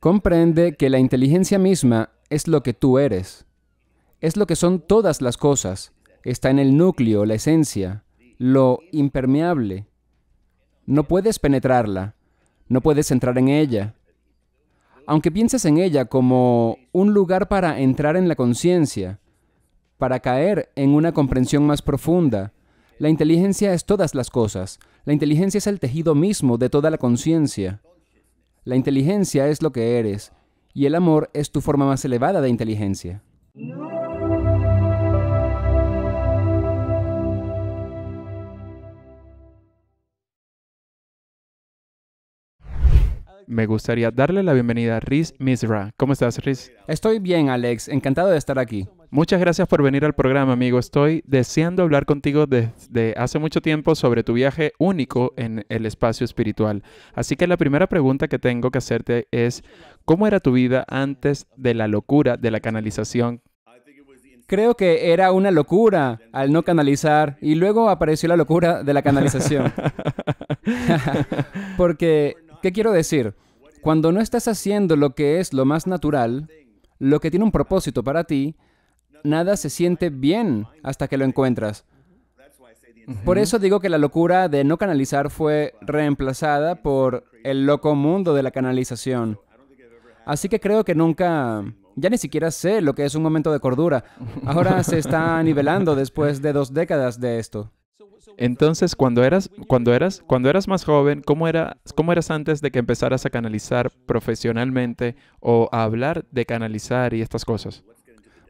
Comprende que la inteligencia misma es lo que tú eres. Es lo que son todas las cosas. Está en el núcleo, la esencia, lo impermeable. No puedes penetrarla. No puedes entrar en ella. Aunque pienses en ella como un lugar para entrar en la conciencia, para caer en una comprensión más profunda, la inteligencia es todas las cosas. La inteligencia es el tejido mismo de toda la conciencia. La inteligencia es lo que eres y el amor es tu forma más elevada de inteligencia. Me gustaría darle la bienvenida a Riz Misra. ¿Cómo estás, Riz? Estoy bien, Alex. Encantado de estar aquí. Muchas gracias por venir al programa, amigo. Estoy deseando hablar contigo desde hace mucho tiempo sobre tu viaje único en el espacio espiritual. Así que la primera pregunta que tengo que hacerte es, ¿cómo era tu vida antes de la locura de la canalización? Creo que era una locura al no canalizar y luego apareció la locura de la canalización. Porque, ¿qué quiero decir? Cuando no estás haciendo lo que es lo más natural, lo que tiene un propósito para ti, nada se siente bien hasta que lo encuentras. Por eso digo que la locura de no canalizar fue reemplazada por el loco mundo de la canalización. Así que creo que nunca, ya ni siquiera sé lo que es un momento de cordura. Ahora se está nivelando después de dos décadas de esto. Entonces, cuando eras, cuando eras, cuando eras más joven, ¿cómo, era, ¿cómo eras antes de que empezaras a canalizar profesionalmente o a hablar de canalizar y estas cosas?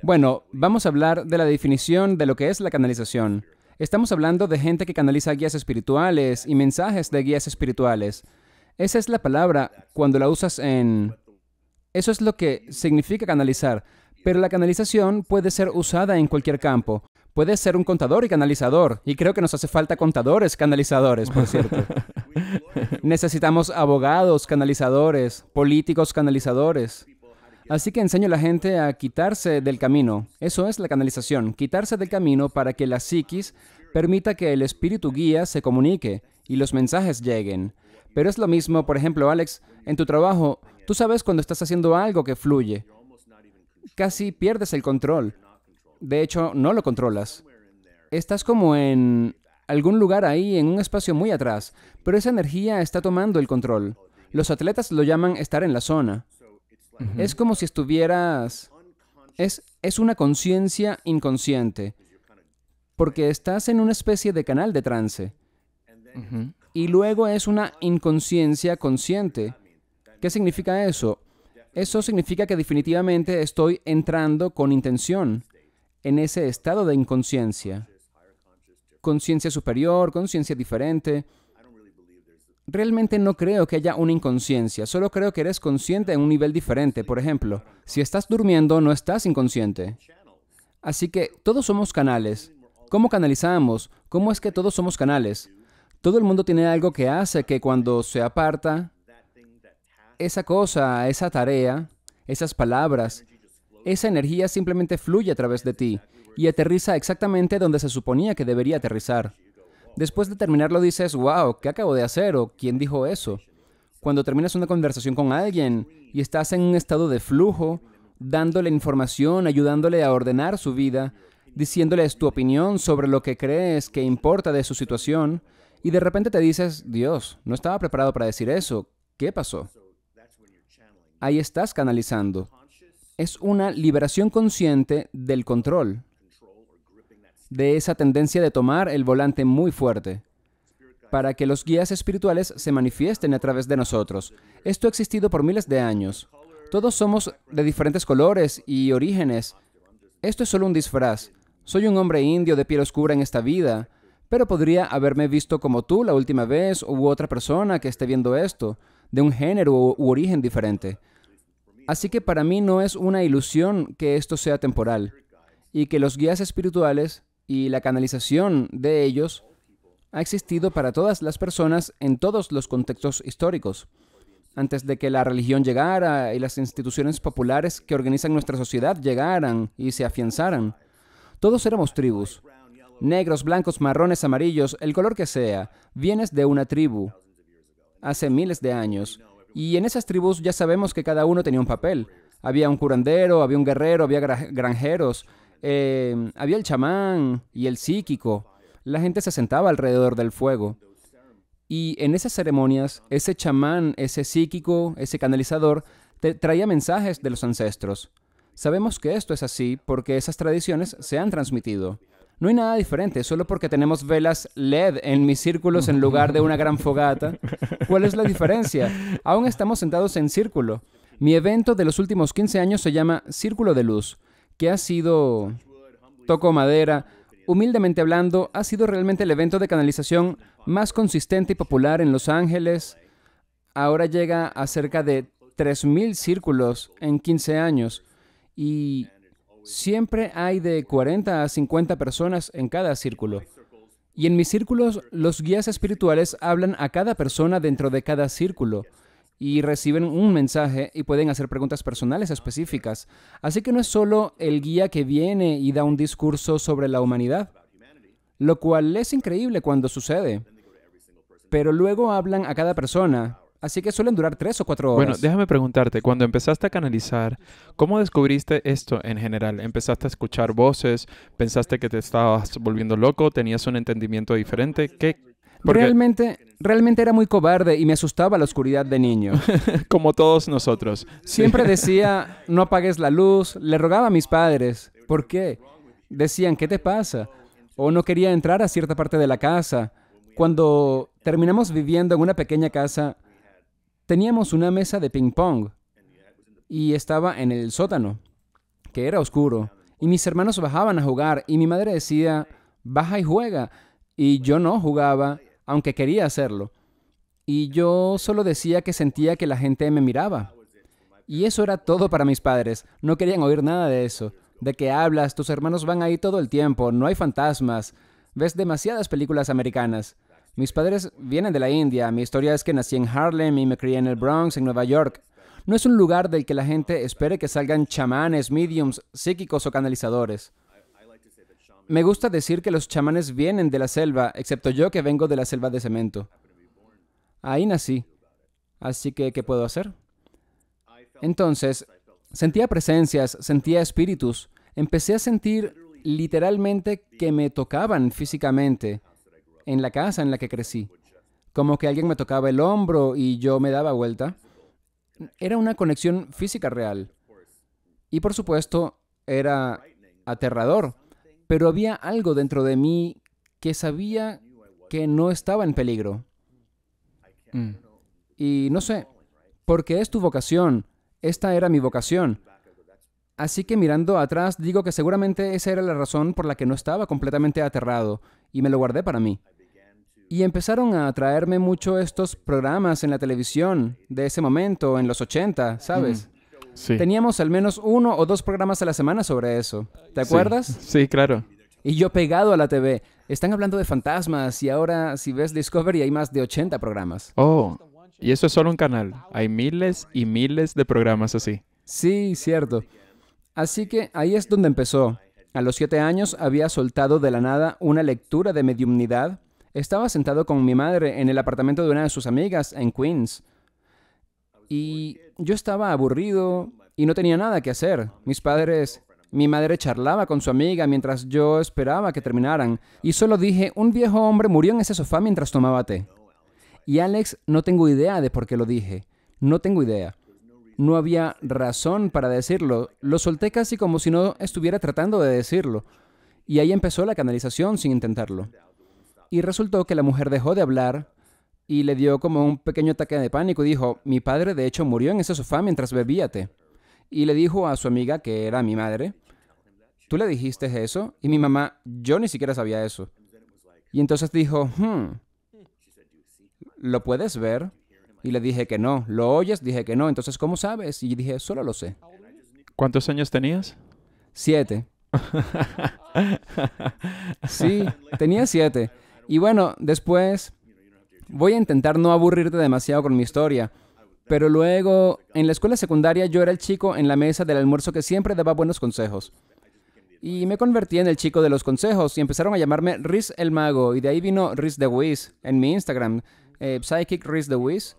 Bueno, vamos a hablar de la definición de lo que es la canalización. Estamos hablando de gente que canaliza guías espirituales y mensajes de guías espirituales. Esa es la palabra cuando la usas en... Eso es lo que significa canalizar. Pero la canalización puede ser usada en cualquier campo. Puede ser un contador y canalizador. Y creo que nos hace falta contadores canalizadores, por cierto. Necesitamos abogados canalizadores, políticos canalizadores, Así que enseño a la gente a quitarse del camino. Eso es la canalización, quitarse del camino para que la psiquis permita que el espíritu guía se comunique y los mensajes lleguen. Pero es lo mismo, por ejemplo, Alex, en tu trabajo, tú sabes cuando estás haciendo algo que fluye. Casi pierdes el control. De hecho, no lo controlas. Estás como en algún lugar ahí, en un espacio muy atrás, pero esa energía está tomando el control. Los atletas lo llaman estar en la zona. Es como si estuvieras... Es, es una conciencia inconsciente, porque estás en una especie de canal de trance. Y luego es una inconsciencia consciente. ¿Qué significa eso? Eso significa que definitivamente estoy entrando con intención en ese estado de inconsciencia. Conciencia superior, conciencia diferente. Realmente no creo que haya una inconsciencia, solo creo que eres consciente en un nivel diferente. Por ejemplo, si estás durmiendo, no estás inconsciente. Así que todos somos canales. ¿Cómo canalizamos? ¿Cómo es que todos somos canales? Todo el mundo tiene algo que hace que cuando se aparta, esa cosa, esa tarea, esas palabras, esa energía simplemente fluye a través de ti y aterriza exactamente donde se suponía que debería aterrizar. Después de terminarlo dices, wow, ¿qué acabo de hacer? ¿O quién dijo eso? Cuando terminas una conversación con alguien y estás en un estado de flujo, dándole información, ayudándole a ordenar su vida, diciéndoles tu opinión sobre lo que crees que importa de su situación, y de repente te dices, Dios, no estaba preparado para decir eso, ¿qué pasó? Ahí estás canalizando. Es una liberación consciente del control de esa tendencia de tomar el volante muy fuerte para que los guías espirituales se manifiesten a través de nosotros. Esto ha existido por miles de años. Todos somos de diferentes colores y orígenes. Esto es solo un disfraz. Soy un hombre indio de piel oscura en esta vida, pero podría haberme visto como tú la última vez u otra persona que esté viendo esto, de un género u origen diferente. Así que para mí no es una ilusión que esto sea temporal y que los guías espirituales y la canalización de ellos ha existido para todas las personas en todos los contextos históricos. Antes de que la religión llegara y las instituciones populares que organizan nuestra sociedad llegaran y se afianzaran, todos éramos tribus. Negros, blancos, marrones, amarillos, el color que sea, vienes de una tribu hace miles de años. Y en esas tribus ya sabemos que cada uno tenía un papel. Había un curandero, había un guerrero, había granjeros, Em, había el chamán y el psíquico. La gente se sentaba alrededor del fuego. Y en esas ceremonias, ese chamán, ese psíquico, ese canalizador, traía mensajes de los ancestros. Sabemos que esto es así porque esas tradiciones se han transmitido. No hay nada diferente, solo porque tenemos velas LED en mis círculos en lugar de una gran fogata. ¿Cuál es la diferencia? Aún estamos sentados en círculo. Mi evento de los últimos 15 años se llama Círculo de Luz que ha sido, toco madera, humildemente hablando, ha sido realmente el evento de canalización más consistente y popular en Los Ángeles. Ahora llega a cerca de 3.000 círculos en 15 años y siempre hay de 40 a 50 personas en cada círculo. Y en mis círculos, los guías espirituales hablan a cada persona dentro de cada círculo y reciben un mensaje y pueden hacer preguntas personales específicas. Así que no es solo el guía que viene y da un discurso sobre la humanidad, lo cual es increíble cuando sucede. Pero luego hablan a cada persona Así que suelen durar tres o cuatro horas. Bueno, déjame preguntarte, cuando empezaste a canalizar, ¿cómo descubriste esto en general? ¿Empezaste a escuchar voces? ¿Pensaste que te estabas volviendo loco? ¿Tenías un entendimiento diferente? ¿Qué? Realmente Realmente era muy cobarde y me asustaba la oscuridad de niño. Como todos nosotros. Siempre decía, no apagues la luz. Le rogaba a mis padres. ¿Por qué? Decían, ¿qué te pasa? O no quería entrar a cierta parte de la casa. Cuando terminamos viviendo en una pequeña casa, teníamos una mesa de ping-pong y estaba en el sótano, que era oscuro. Y mis hermanos bajaban a jugar y mi madre decía, baja y juega. Y yo no jugaba aunque quería hacerlo. Y yo solo decía que sentía que la gente me miraba. Y eso era todo para mis padres. No querían oír nada de eso. ¿De qué hablas? Tus hermanos van ahí todo el tiempo. No hay fantasmas. Ves demasiadas películas americanas. Mis padres vienen de la India. Mi historia es que nací en Harlem y me crié en el Bronx, en Nueva York. No es un lugar del que la gente espere que salgan chamanes, mediums, psíquicos o canalizadores. Me gusta decir que los chamanes vienen de la selva, excepto yo que vengo de la selva de cemento. Ahí nací. Así que, ¿qué puedo hacer? Entonces, sentía presencias, sentía espíritus. Empecé a sentir literalmente que me tocaban físicamente en la casa en la que crecí. Como que alguien me tocaba el hombro y yo me daba vuelta. Era una conexión física real. Y por supuesto, era aterrador pero había algo dentro de mí que sabía que no estaba en peligro. Mm. Y no sé, porque es tu vocación, esta era mi vocación. Así que mirando atrás, digo que seguramente esa era la razón por la que no estaba completamente aterrado y me lo guardé para mí. Y empezaron a atraerme mucho estos programas en la televisión de ese momento, en los 80, ¿sabes? Teníamos al menos uno o dos programas a la semana sobre eso. ¿Te acuerdas? Sí, claro. Y yo pegado a la TV. Están hablando de fantasmas y ahora si ves Discovery hay más de 80 programas. Oh, y eso es solo un canal. Hay miles y miles de programas así. Sí, cierto. Así que ahí es donde empezó. A los siete años había soltado de la nada una lectura de mediumnidad. Estaba sentado con mi madre en el apartamento de una de sus amigas en Queens. Y yo estaba aburrido y no tenía nada que hacer. Mis padres, mi madre charlaba con su amiga mientras yo esperaba que terminaran. Y solo dije, un viejo hombre murió en ese sofá mientras tomaba té. Y Alex, no tengo idea de por qué lo dije. No tengo idea. No había razón para decirlo. Lo solté casi como si no estuviera tratando de decirlo. Y ahí empezó la canalización sin intentarlo. Y resultó que la mujer dejó de hablar y le dio como un pequeño ataque de pánico y dijo, mi padre de hecho murió en ese sofá mientras bebíate. Y le dijo a su amiga, que era mi madre, tú le dijiste eso, y mi mamá, yo ni siquiera sabía eso. Y entonces dijo, hmm, ¿lo puedes ver? Y le dije que no. ¿Lo oyes? Dije que no. Entonces, ¿cómo sabes? Y dije, solo lo sé. ¿Cuántos años tenías? Siete. sí, tenía siete. Y bueno, después Voy a intentar no aburrirte demasiado con mi historia. Pero luego, en la escuela secundaria yo era el chico en la mesa del almuerzo que siempre daba buenos consejos. Y me convertí en el chico de los consejos y empezaron a llamarme Riz el Mago y de ahí vino Riz the Wiz en mi Instagram, eh, Psychic Riz the Wiz.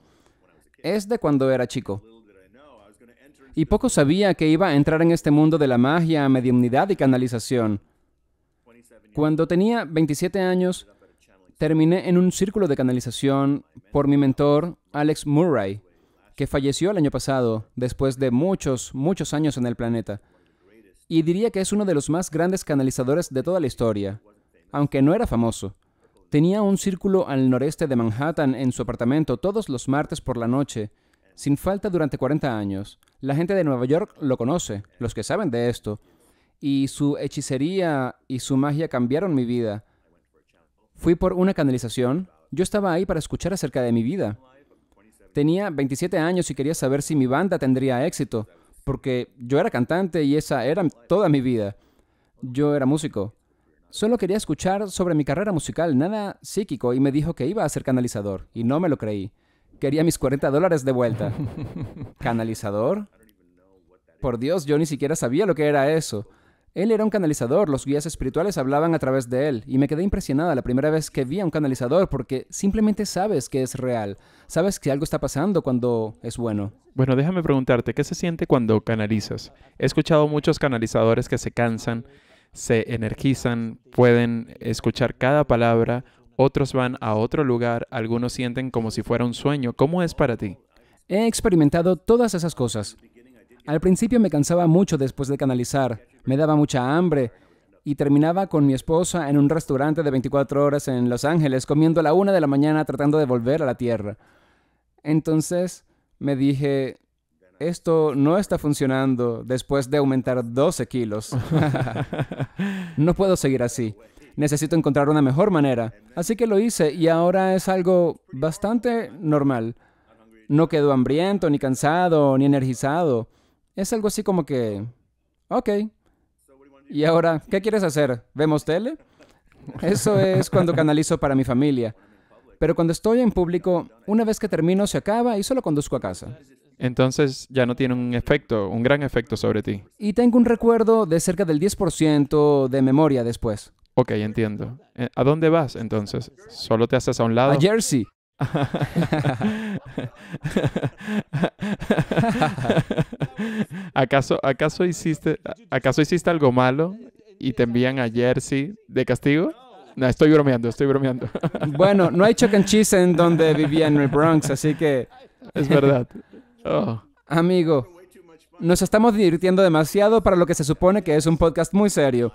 Es de cuando era chico. Y poco sabía que iba a entrar en este mundo de la magia, mediunidad y canalización. Cuando tenía 27 años, terminé en un círculo de canalización por mi mentor Alex Murray, que falleció el año pasado, después de muchos, muchos años en el planeta. Y diría que es uno de los más grandes canalizadores de toda la historia, aunque no era famoso. Tenía un círculo al noreste de Manhattan en su apartamento todos los martes por la noche, sin falta durante 40 años. La gente de Nueva York lo conoce, los que saben de esto. Y su hechicería y su magia cambiaron mi vida Fui por una canalización. Yo estaba ahí para escuchar acerca de mi vida. Tenía 27 años y quería saber si mi banda tendría éxito, porque yo era cantante y esa era toda mi vida. Yo era músico. Solo quería escuchar sobre mi carrera musical, nada psíquico, y me dijo que iba a ser canalizador, y no me lo creí. Quería mis 40 dólares de vuelta. ¿Canalizador? Por Dios, yo ni siquiera sabía lo que era eso. Él era un canalizador, los guías espirituales hablaban a través de él, y me quedé impresionada la primera vez que vi a un canalizador porque simplemente sabes que es real, sabes que algo está pasando cuando es bueno. Bueno, déjame preguntarte, ¿qué se siente cuando canalizas? He escuchado muchos canalizadores que se cansan, se energizan, pueden escuchar cada palabra, otros van a otro lugar, algunos sienten como si fuera un sueño. ¿Cómo es para ti? He experimentado todas esas cosas. Al principio me cansaba mucho después de canalizar, me daba mucha hambre y terminaba con mi esposa en un restaurante de 24 horas en Los Ángeles, comiendo a la una de la mañana tratando de volver a la tierra. Entonces me dije, esto no está funcionando después de aumentar 12 kilos. no puedo seguir así. Necesito encontrar una mejor manera. Así que lo hice y ahora es algo bastante normal. No quedo hambriento, ni cansado, ni energizado. Es algo así como que, ok, ¿y ahora qué quieres hacer? ¿Vemos tele? Eso es cuando canalizo para mi familia. Pero cuando estoy en público, una vez que termino se acaba y solo conduzco a casa. Entonces ya no tiene un efecto, un gran efecto sobre ti. Y tengo un recuerdo de cerca del 10% de memoria después. Ok, entiendo. Eh, ¿A dónde vas entonces? ¿Solo te haces a un lado? A Jersey. ¿Acaso, acaso, hiciste, ¿Acaso hiciste algo malo y te envían a Jersey de castigo? No, estoy bromeando, estoy bromeando. Bueno, no hay chuck and e. cheese en donde vivía en el Bronx, así que... Es verdad. Oh. Amigo, nos estamos divirtiendo demasiado para lo que se supone que es un podcast muy serio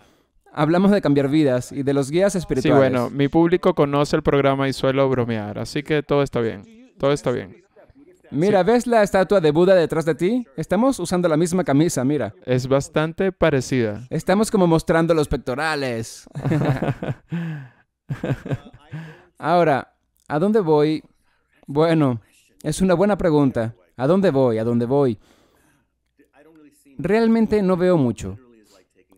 hablamos de cambiar vidas y de los guías espirituales. Sí, bueno, mi público conoce el programa y suelo bromear, así que todo está bien. Todo está bien. Mira, ¿ves la estatua de Buda detrás de ti? Estamos usando la misma camisa, mira. Es bastante parecida. Estamos como mostrando los pectorales. Ahora, ¿a dónde voy? Bueno, es una buena pregunta. ¿A dónde voy? ¿A dónde voy? Realmente no veo mucho.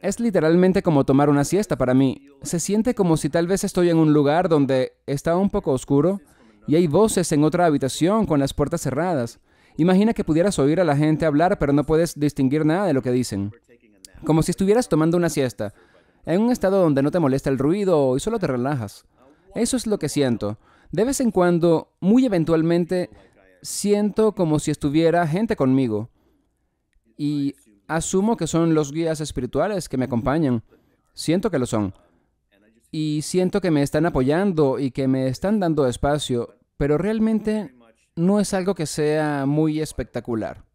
Es literalmente como tomar una siesta para mí. Se siente como si tal vez estoy en un lugar donde está un poco oscuro y hay voces en otra habitación con las puertas cerradas. Imagina que pudieras oír a la gente hablar pero no puedes distinguir nada de lo que dicen. Como si estuvieras tomando una siesta, en un estado donde no te molesta el ruido y solo te relajas. Eso es lo que siento. De vez en cuando, muy eventualmente, siento como si estuviera gente conmigo. Y Asumo que son los guías espirituales que me acompañan. Siento que lo son. Y siento que me están apoyando y que me están dando espacio, pero realmente no es algo que sea muy espectacular.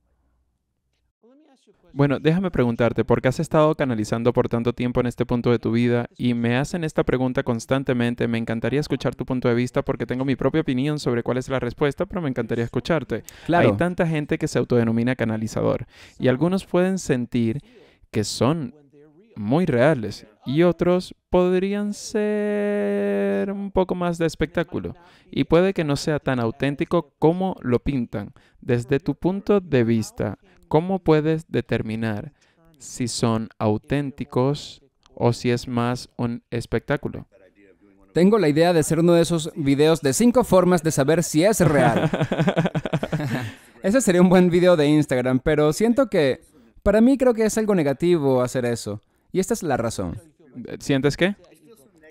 Bueno, déjame preguntarte, ¿por qué has estado canalizando por tanto tiempo en este punto de tu vida? Y me hacen esta pregunta constantemente. Me encantaría escuchar tu punto de vista porque tengo mi propia opinión sobre cuál es la respuesta, pero me encantaría escucharte. Hay tanta gente que se autodenomina canalizador y algunos pueden sentir que son muy reales y otros podrían ser un poco más de espectáculo y puede que no sea tan auténtico como lo pintan. Desde tu punto de vista, ¿Cómo puedes determinar si son auténticos o si es más un espectáculo? Tengo la idea de hacer uno de esos videos de cinco formas de saber si es real. Ese sería un buen video de Instagram, pero siento que para mí creo que es algo negativo hacer eso. Y esta es la razón. ¿Sientes qué?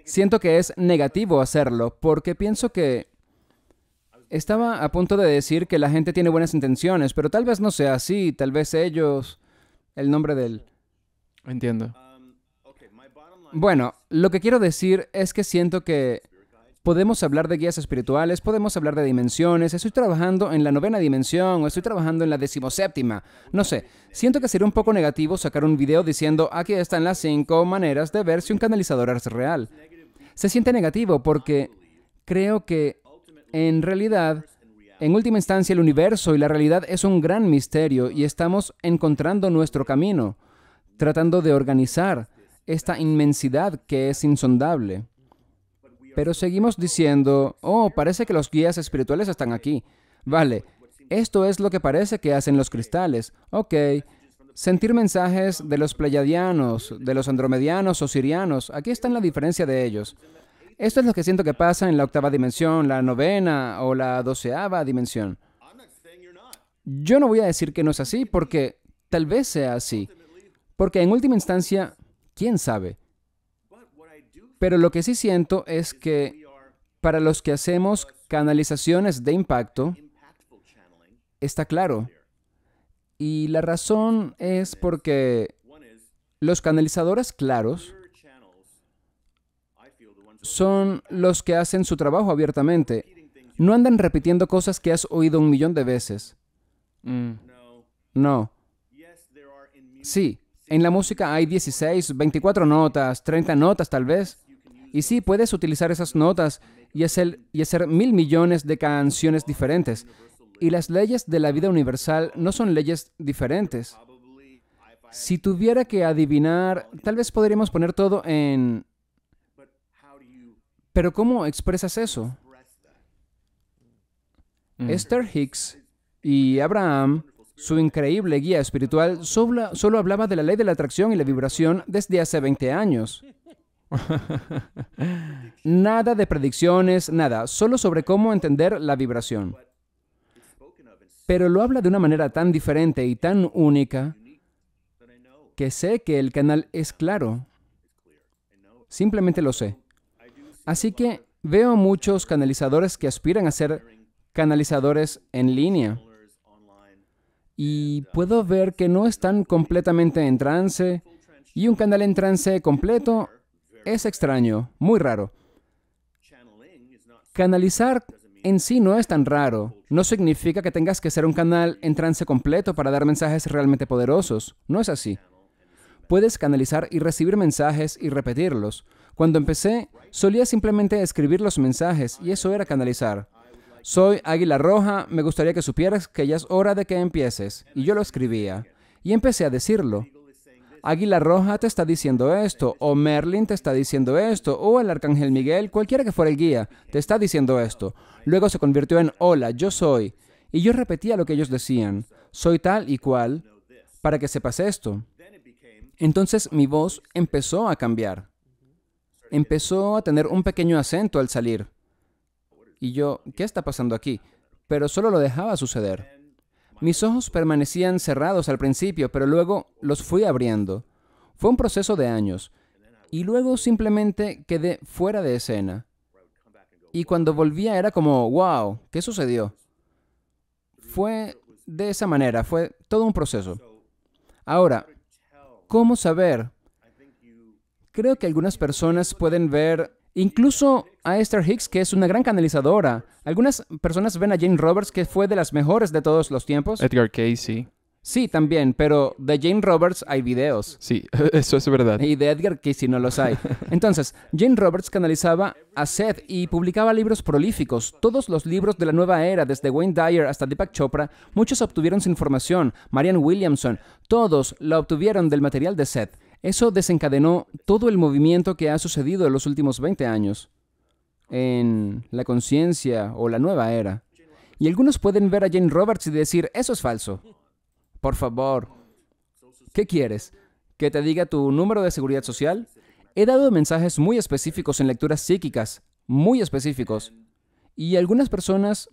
Siento que es negativo hacerlo porque pienso que estaba a punto de decir que la gente tiene buenas intenciones, pero tal vez no sea así, tal vez ellos... El nombre del... Entiendo. Bueno, lo que quiero decir es que siento que podemos hablar de guías espirituales, podemos hablar de dimensiones, estoy trabajando en la novena dimensión o estoy trabajando en la decimoséptima, no sé, siento que sería un poco negativo sacar un video diciendo aquí están las cinco maneras de ver si un canalizador es real. Se siente negativo porque creo que en realidad, en última instancia, el universo y la realidad es un gran misterio y estamos encontrando nuestro camino, tratando de organizar esta inmensidad que es insondable. Pero seguimos diciendo, oh, parece que los guías espirituales están aquí. Vale, esto es lo que parece que hacen los cristales. Ok, sentir mensajes de los pleyadianos, de los andromedianos o sirianos. Aquí está la diferencia de ellos. Esto es lo que siento que pasa en la octava dimensión, la novena o la doceava dimensión. Yo no voy a decir que no es así, porque tal vez sea así. Porque en última instancia, ¿quién sabe? Pero lo que sí siento es que para los que hacemos canalizaciones de impacto, está claro. Y la razón es porque los canalizadores claros son los que hacen su trabajo abiertamente. No andan repitiendo cosas que has oído un millón de veces. Mm. No. Sí, en la música hay 16, 24 notas, 30 notas tal vez. Y sí, puedes utilizar esas notas y hacer mil millones de canciones diferentes. Y las leyes de la vida universal no son leyes diferentes. Si tuviera que adivinar, tal vez podríamos poner todo en pero ¿cómo expresas eso? Mm. Esther Hicks y Abraham, su increíble guía espiritual, solo, solo hablaba de la ley de la atracción y la vibración desde hace 20 años. nada de predicciones, nada, solo sobre cómo entender la vibración. Pero lo habla de una manera tan diferente y tan única que sé que el canal es claro. Simplemente lo sé. Así que veo muchos canalizadores que aspiran a ser canalizadores en línea. Y puedo ver que no están completamente en trance. Y un canal en trance completo es extraño, muy raro. Canalizar en sí no es tan raro. No significa que tengas que ser un canal en trance completo para dar mensajes realmente poderosos. No es así. Puedes canalizar y recibir mensajes y repetirlos. Cuando empecé, solía simplemente escribir los mensajes y eso era canalizar. Soy Águila Roja, me gustaría que supieras que ya es hora de que empieces. Y yo lo escribía. Y empecé a decirlo. Águila Roja te está diciendo esto, o Merlin te está diciendo esto, o el Arcángel Miguel, cualquiera que fuera el guía, te está diciendo esto. Luego se convirtió en Hola, yo soy. Y yo repetía lo que ellos decían, soy tal y cual, para que sepas esto. Entonces mi voz empezó a cambiar empezó a tener un pequeño acento al salir. Y yo, ¿qué está pasando aquí? Pero solo lo dejaba suceder. Mis ojos permanecían cerrados al principio, pero luego los fui abriendo. Fue un proceso de años. Y luego simplemente quedé fuera de escena. Y cuando volvía era como, wow, ¿qué sucedió? Fue de esa manera, fue todo un proceso. Ahora, ¿cómo saber Creo que algunas personas pueden ver incluso a Esther Hicks, que es una gran canalizadora. Algunas personas ven a Jane Roberts, que fue de las mejores de todos los tiempos. Edgar Casey. Sí, también, pero de Jane Roberts hay videos. Sí, eso es verdad. Y de Edgar Casey no los hay. Entonces, Jane Roberts canalizaba a Seth y publicaba libros prolíficos. Todos los libros de la nueva era, desde Wayne Dyer hasta Deepak Chopra, muchos obtuvieron su información. Marianne Williamson, todos la obtuvieron del material de Seth. Eso desencadenó todo el movimiento que ha sucedido en los últimos 20 años en la conciencia o la nueva era. Y algunos pueden ver a Jane Roberts y decir, eso es falso. Por favor, ¿qué quieres? ¿Que te diga tu número de seguridad social? He dado mensajes muy específicos en lecturas psíquicas, muy específicos. Y algunas personas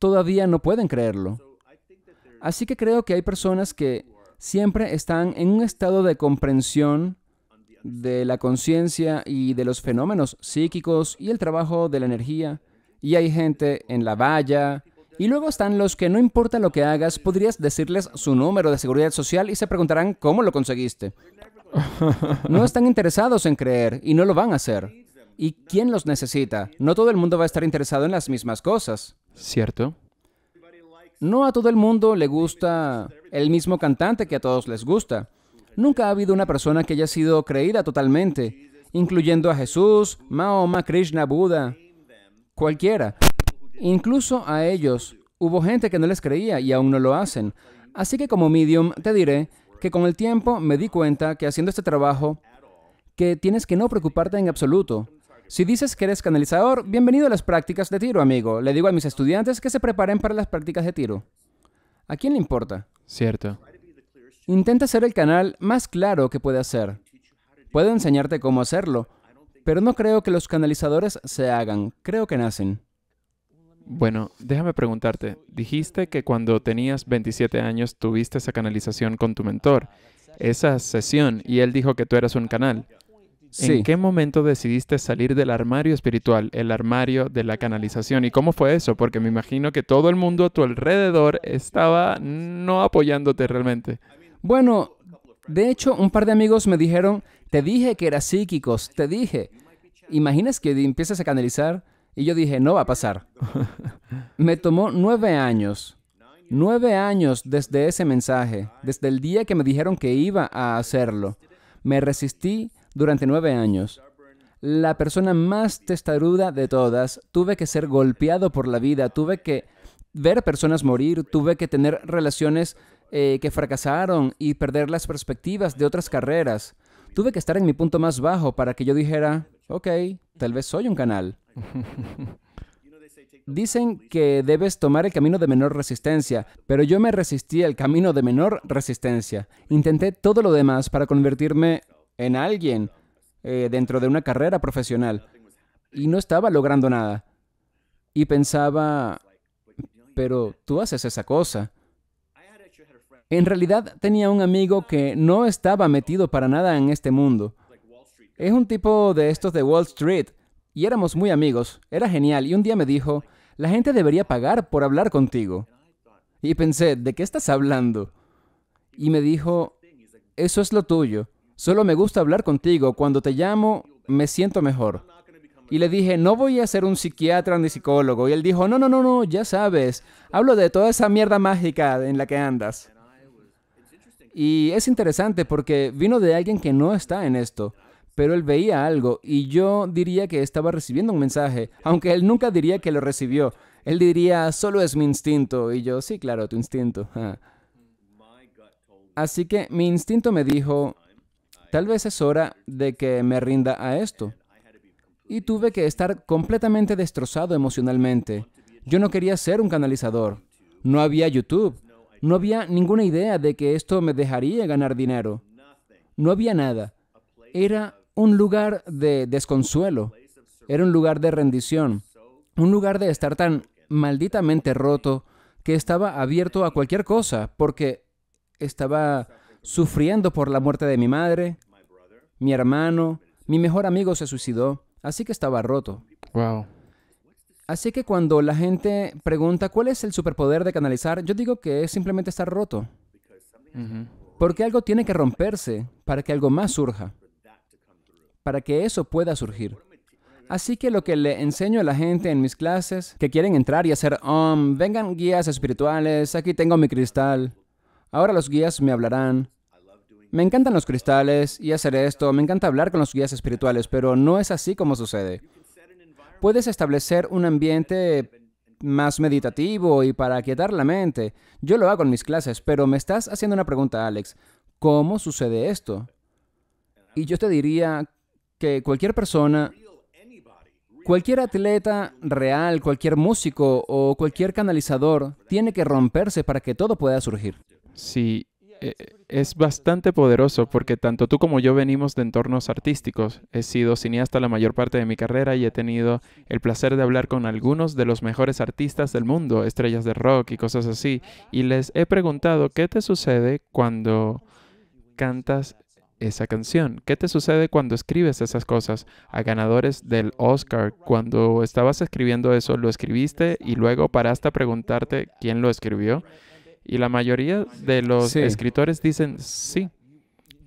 todavía no pueden creerlo. Así que creo que hay personas que siempre están en un estado de comprensión de la conciencia y de los fenómenos psíquicos y el trabajo de la energía. Y hay gente en la valla. Y luego están los que no importa lo que hagas, podrías decirles su número de seguridad social y se preguntarán cómo lo conseguiste. No están interesados en creer y no lo van a hacer. ¿Y quién los necesita? No todo el mundo va a estar interesado en las mismas cosas. Cierto. No a todo el mundo le gusta el mismo cantante que a todos les gusta. Nunca ha habido una persona que haya sido creída totalmente, incluyendo a Jesús, Mahoma, Krishna, Buda, cualquiera. Incluso a ellos hubo gente que no les creía y aún no lo hacen. Así que como medium te diré que con el tiempo me di cuenta que haciendo este trabajo, que tienes que no preocuparte en absoluto si dices que eres canalizador, bienvenido a las prácticas de tiro, amigo. Le digo a mis estudiantes que se preparen para las prácticas de tiro. ¿A quién le importa? Cierto. Intenta ser el canal más claro que puede ser. Puedo enseñarte cómo hacerlo, pero no creo que los canalizadores se hagan. Creo que nacen. Bueno, déjame preguntarte. Dijiste que cuando tenías 27 años tuviste esa canalización con tu mentor, esa sesión, y él dijo que tú eras un canal. ¿En qué momento decidiste salir del armario espiritual, el armario de la canalización? ¿Y cómo fue eso? Porque me imagino que todo el mundo a tu alrededor estaba no apoyándote realmente. Bueno, de hecho, un par de amigos me dijeron, te dije que eras psíquicos, te dije. Imaginas que empiezas a canalizar y yo dije, no va a pasar. me tomó nueve años Nueve años desde ese mensaje, desde el día que me dijeron que iba a hacerlo. Me resistí durante nueve años, la persona más testaruda de todas, tuve que ser golpeado por la vida, tuve que ver personas morir, tuve que tener relaciones eh, que fracasaron y perder las perspectivas de otras carreras. Tuve que estar en mi punto más bajo para que yo dijera, ok, tal vez soy un canal. Dicen que debes tomar el camino de menor resistencia, pero yo me resistí al camino de menor resistencia. Intenté todo lo demás para convertirme en alguien eh, dentro de una carrera profesional y no estaba logrando nada. Y pensaba, pero tú haces esa cosa. En realidad tenía un amigo que no estaba metido para nada en este mundo. Es un tipo de estos de Wall Street y éramos muy amigos. Era genial y un día me dijo, la gente debería pagar por hablar contigo. Y pensé, ¿de qué estás hablando? Y me dijo, eso es lo tuyo. Solo me gusta hablar contigo. Cuando te llamo, me siento mejor. Y le dije, no voy a ser un psiquiatra ni psicólogo. Y él dijo, no, no, no, no, ya sabes. Hablo de toda esa mierda mágica en la que andas. Y es interesante porque vino de alguien que no está en esto, pero él veía algo y yo diría que estaba recibiendo un mensaje, aunque él nunca diría que lo recibió. Él diría, solo es mi instinto. Y yo, sí, claro, tu instinto. Así que mi instinto me dijo, Tal vez es hora de que me rinda a esto. Y tuve que estar completamente destrozado emocionalmente. Yo no quería ser un canalizador. No había YouTube. No había ninguna idea de que esto me dejaría ganar dinero. No había nada. Era un lugar de desconsuelo. Era un lugar de rendición. Un lugar de estar tan malditamente roto que estaba abierto a cualquier cosa porque estaba sufriendo por la muerte de mi madre, mi hermano, mi mejor amigo se suicidó, así que estaba roto. Wow. Así que cuando la gente pregunta cuál es el superpoder de canalizar, yo digo que es simplemente estar roto. Porque algo tiene que romperse para que algo más surja, para que eso pueda surgir. Así que lo que le enseño a la gente en mis clases que quieren entrar y hacer, um, vengan guías espirituales, aquí tengo mi cristal. Ahora los guías me hablarán. Me encantan los cristales y hacer esto, me encanta hablar con los guías espirituales, pero no es así como sucede. Puedes establecer un ambiente más meditativo y para quietar la mente. Yo lo hago en mis clases, pero me estás haciendo una pregunta, Alex. ¿Cómo sucede esto? Y yo te diría que cualquier persona, cualquier atleta real, cualquier músico o cualquier canalizador tiene que romperse para que todo pueda surgir. Sí, eh, es bastante poderoso porque tanto tú como yo venimos de entornos artísticos. He sido cineasta la mayor parte de mi carrera y he tenido el placer de hablar con algunos de los mejores artistas del mundo, estrellas de rock y cosas así, y les he preguntado qué te sucede cuando cantas esa canción. ¿Qué te sucede cuando escribes esas cosas? A ganadores del Oscar, cuando estabas escribiendo eso, ¿lo escribiste y luego paraste a preguntarte quién lo escribió? Y la mayoría de los escritores dicen, sí,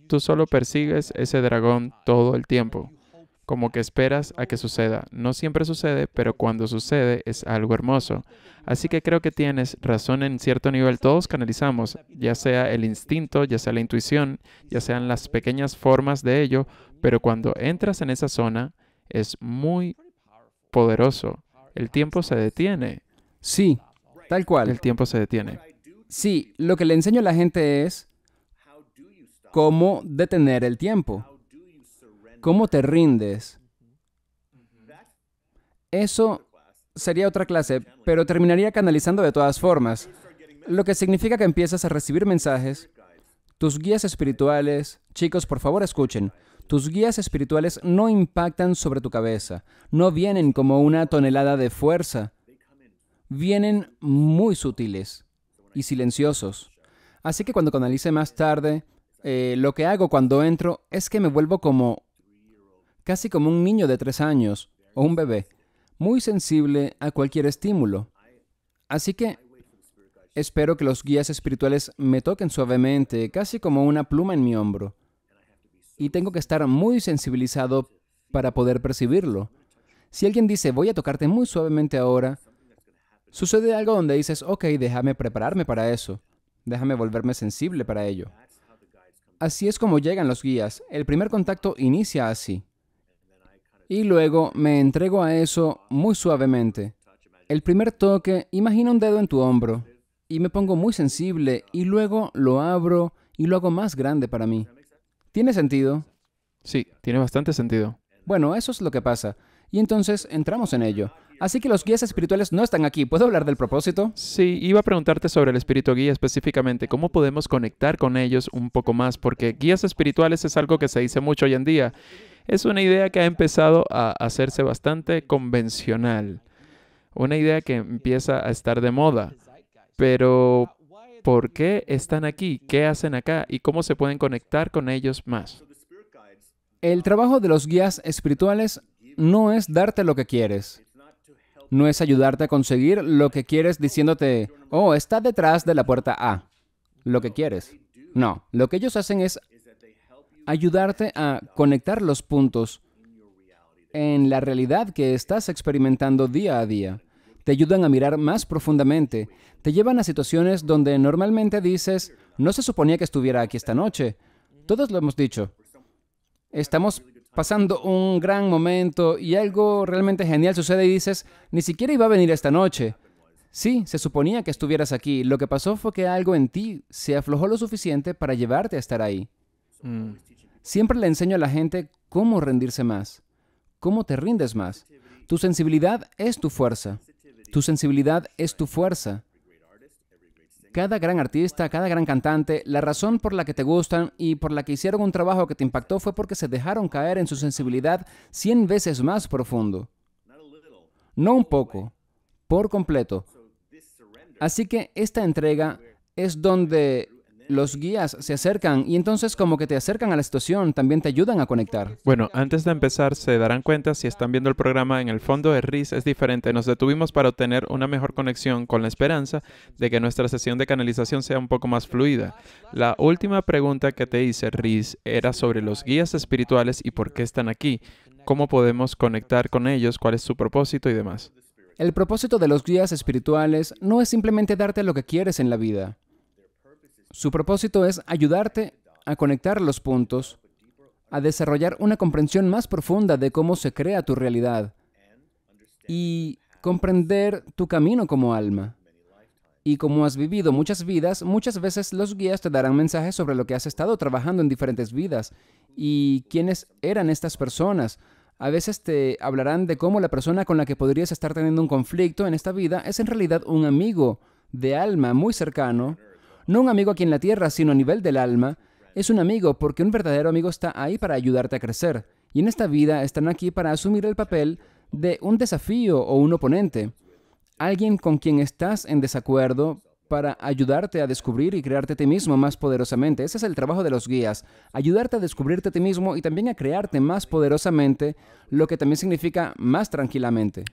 tú solo persigues ese dragón todo el tiempo, como que esperas a que suceda. No siempre sucede, pero cuando sucede es algo hermoso. Así que creo que tienes razón en cierto nivel. Todos canalizamos, ya sea el instinto, ya sea la intuición, ya sean las pequeñas formas de ello, pero cuando entras en esa zona es muy poderoso. El tiempo se detiene. Sí, tal cual. El tiempo se detiene. Sí, lo que le enseño a la gente es cómo detener el tiempo, cómo te rindes. Eso sería otra clase, pero terminaría canalizando de todas formas, lo que significa que empiezas a recibir mensajes. Tus guías espirituales, chicos, por favor escuchen, tus guías espirituales no impactan sobre tu cabeza, no vienen como una tonelada de fuerza, vienen muy sutiles y silenciosos. Así que cuando canalice más tarde, eh, lo que hago cuando entro es que me vuelvo como casi como un niño de tres años o un bebé, muy sensible a cualquier estímulo. Así que espero que los guías espirituales me toquen suavemente, casi como una pluma en mi hombro. Y tengo que estar muy sensibilizado para poder percibirlo. Si alguien dice, voy a tocarte muy suavemente ahora, sucede algo donde dices, ok, déjame prepararme para eso, déjame volverme sensible para ello. Así es como llegan los guías. El primer contacto inicia así. Y luego me entrego a eso muy suavemente. El primer toque, imagina un dedo en tu hombro y me pongo muy sensible y luego lo abro y lo hago más grande para mí. ¿Tiene sentido? Sí, tiene bastante sentido. Bueno, eso es lo que pasa. Y entonces entramos en ello. Así que los guías espirituales no están aquí. ¿Puedo hablar del propósito? Sí, iba a preguntarte sobre el espíritu guía específicamente. ¿Cómo podemos conectar con ellos un poco más? Porque guías espirituales es algo que se dice mucho hoy en día. Es una idea que ha empezado a hacerse bastante convencional. Una idea que empieza a estar de moda. Pero, ¿por qué están aquí? ¿Qué hacen acá? ¿Y cómo se pueden conectar con ellos más? El trabajo de los guías espirituales no es darte lo que quieres no es ayudarte a conseguir lo que quieres diciéndote, oh, está detrás de la puerta A, lo que quieres. No, lo que ellos hacen es ayudarte a conectar los puntos en la realidad que estás experimentando día a día. Te ayudan a mirar más profundamente. Te llevan a situaciones donde normalmente dices, no se suponía que estuviera aquí esta noche. Todos lo hemos dicho. Estamos pasando un gran momento y algo realmente genial sucede y dices, ni siquiera iba a venir esta noche. Sí, se suponía que estuvieras aquí. Lo que pasó fue que algo en ti se aflojó lo suficiente para llevarte a estar ahí. Mm. Siempre le enseño a la gente cómo rendirse más, cómo te rindes más. Tu sensibilidad es tu fuerza. Tu sensibilidad es tu fuerza cada gran artista, cada gran cantante, la razón por la que te gustan y por la que hicieron un trabajo que te impactó fue porque se dejaron caer en su sensibilidad 100 veces más profundo. No un poco, por completo. Así que esta entrega es donde los guías se acercan y entonces como que te acercan a la situación, también te ayudan a conectar. Bueno, antes de empezar, se darán cuenta si están viendo el programa en el fondo de RIS es diferente. Nos detuvimos para obtener una mejor conexión con la esperanza de que nuestra sesión de canalización sea un poco más fluida. La última pregunta que te hice, RIS, era sobre los guías espirituales y por qué están aquí, cómo podemos conectar con ellos, cuál es su propósito y demás. El propósito de los guías espirituales no es simplemente darte lo que quieres en la vida. Su propósito es ayudarte a conectar los puntos, a desarrollar una comprensión más profunda de cómo se crea tu realidad y comprender tu camino como alma. Y como has vivido muchas vidas, muchas veces los guías te darán mensajes sobre lo que has estado trabajando en diferentes vidas y quiénes eran estas personas. A veces te hablarán de cómo la persona con la que podrías estar teniendo un conflicto en esta vida es en realidad un amigo de alma muy cercano no un amigo aquí en la tierra, sino a nivel del alma. Es un amigo porque un verdadero amigo está ahí para ayudarte a crecer. Y en esta vida están aquí para asumir el papel de un desafío o un oponente. Alguien con quien estás en desacuerdo para ayudarte a descubrir y crearte a ti mismo más poderosamente. Ese es el trabajo de los guías, ayudarte a descubrirte a ti mismo y también a crearte más poderosamente, lo que también significa más tranquilamente.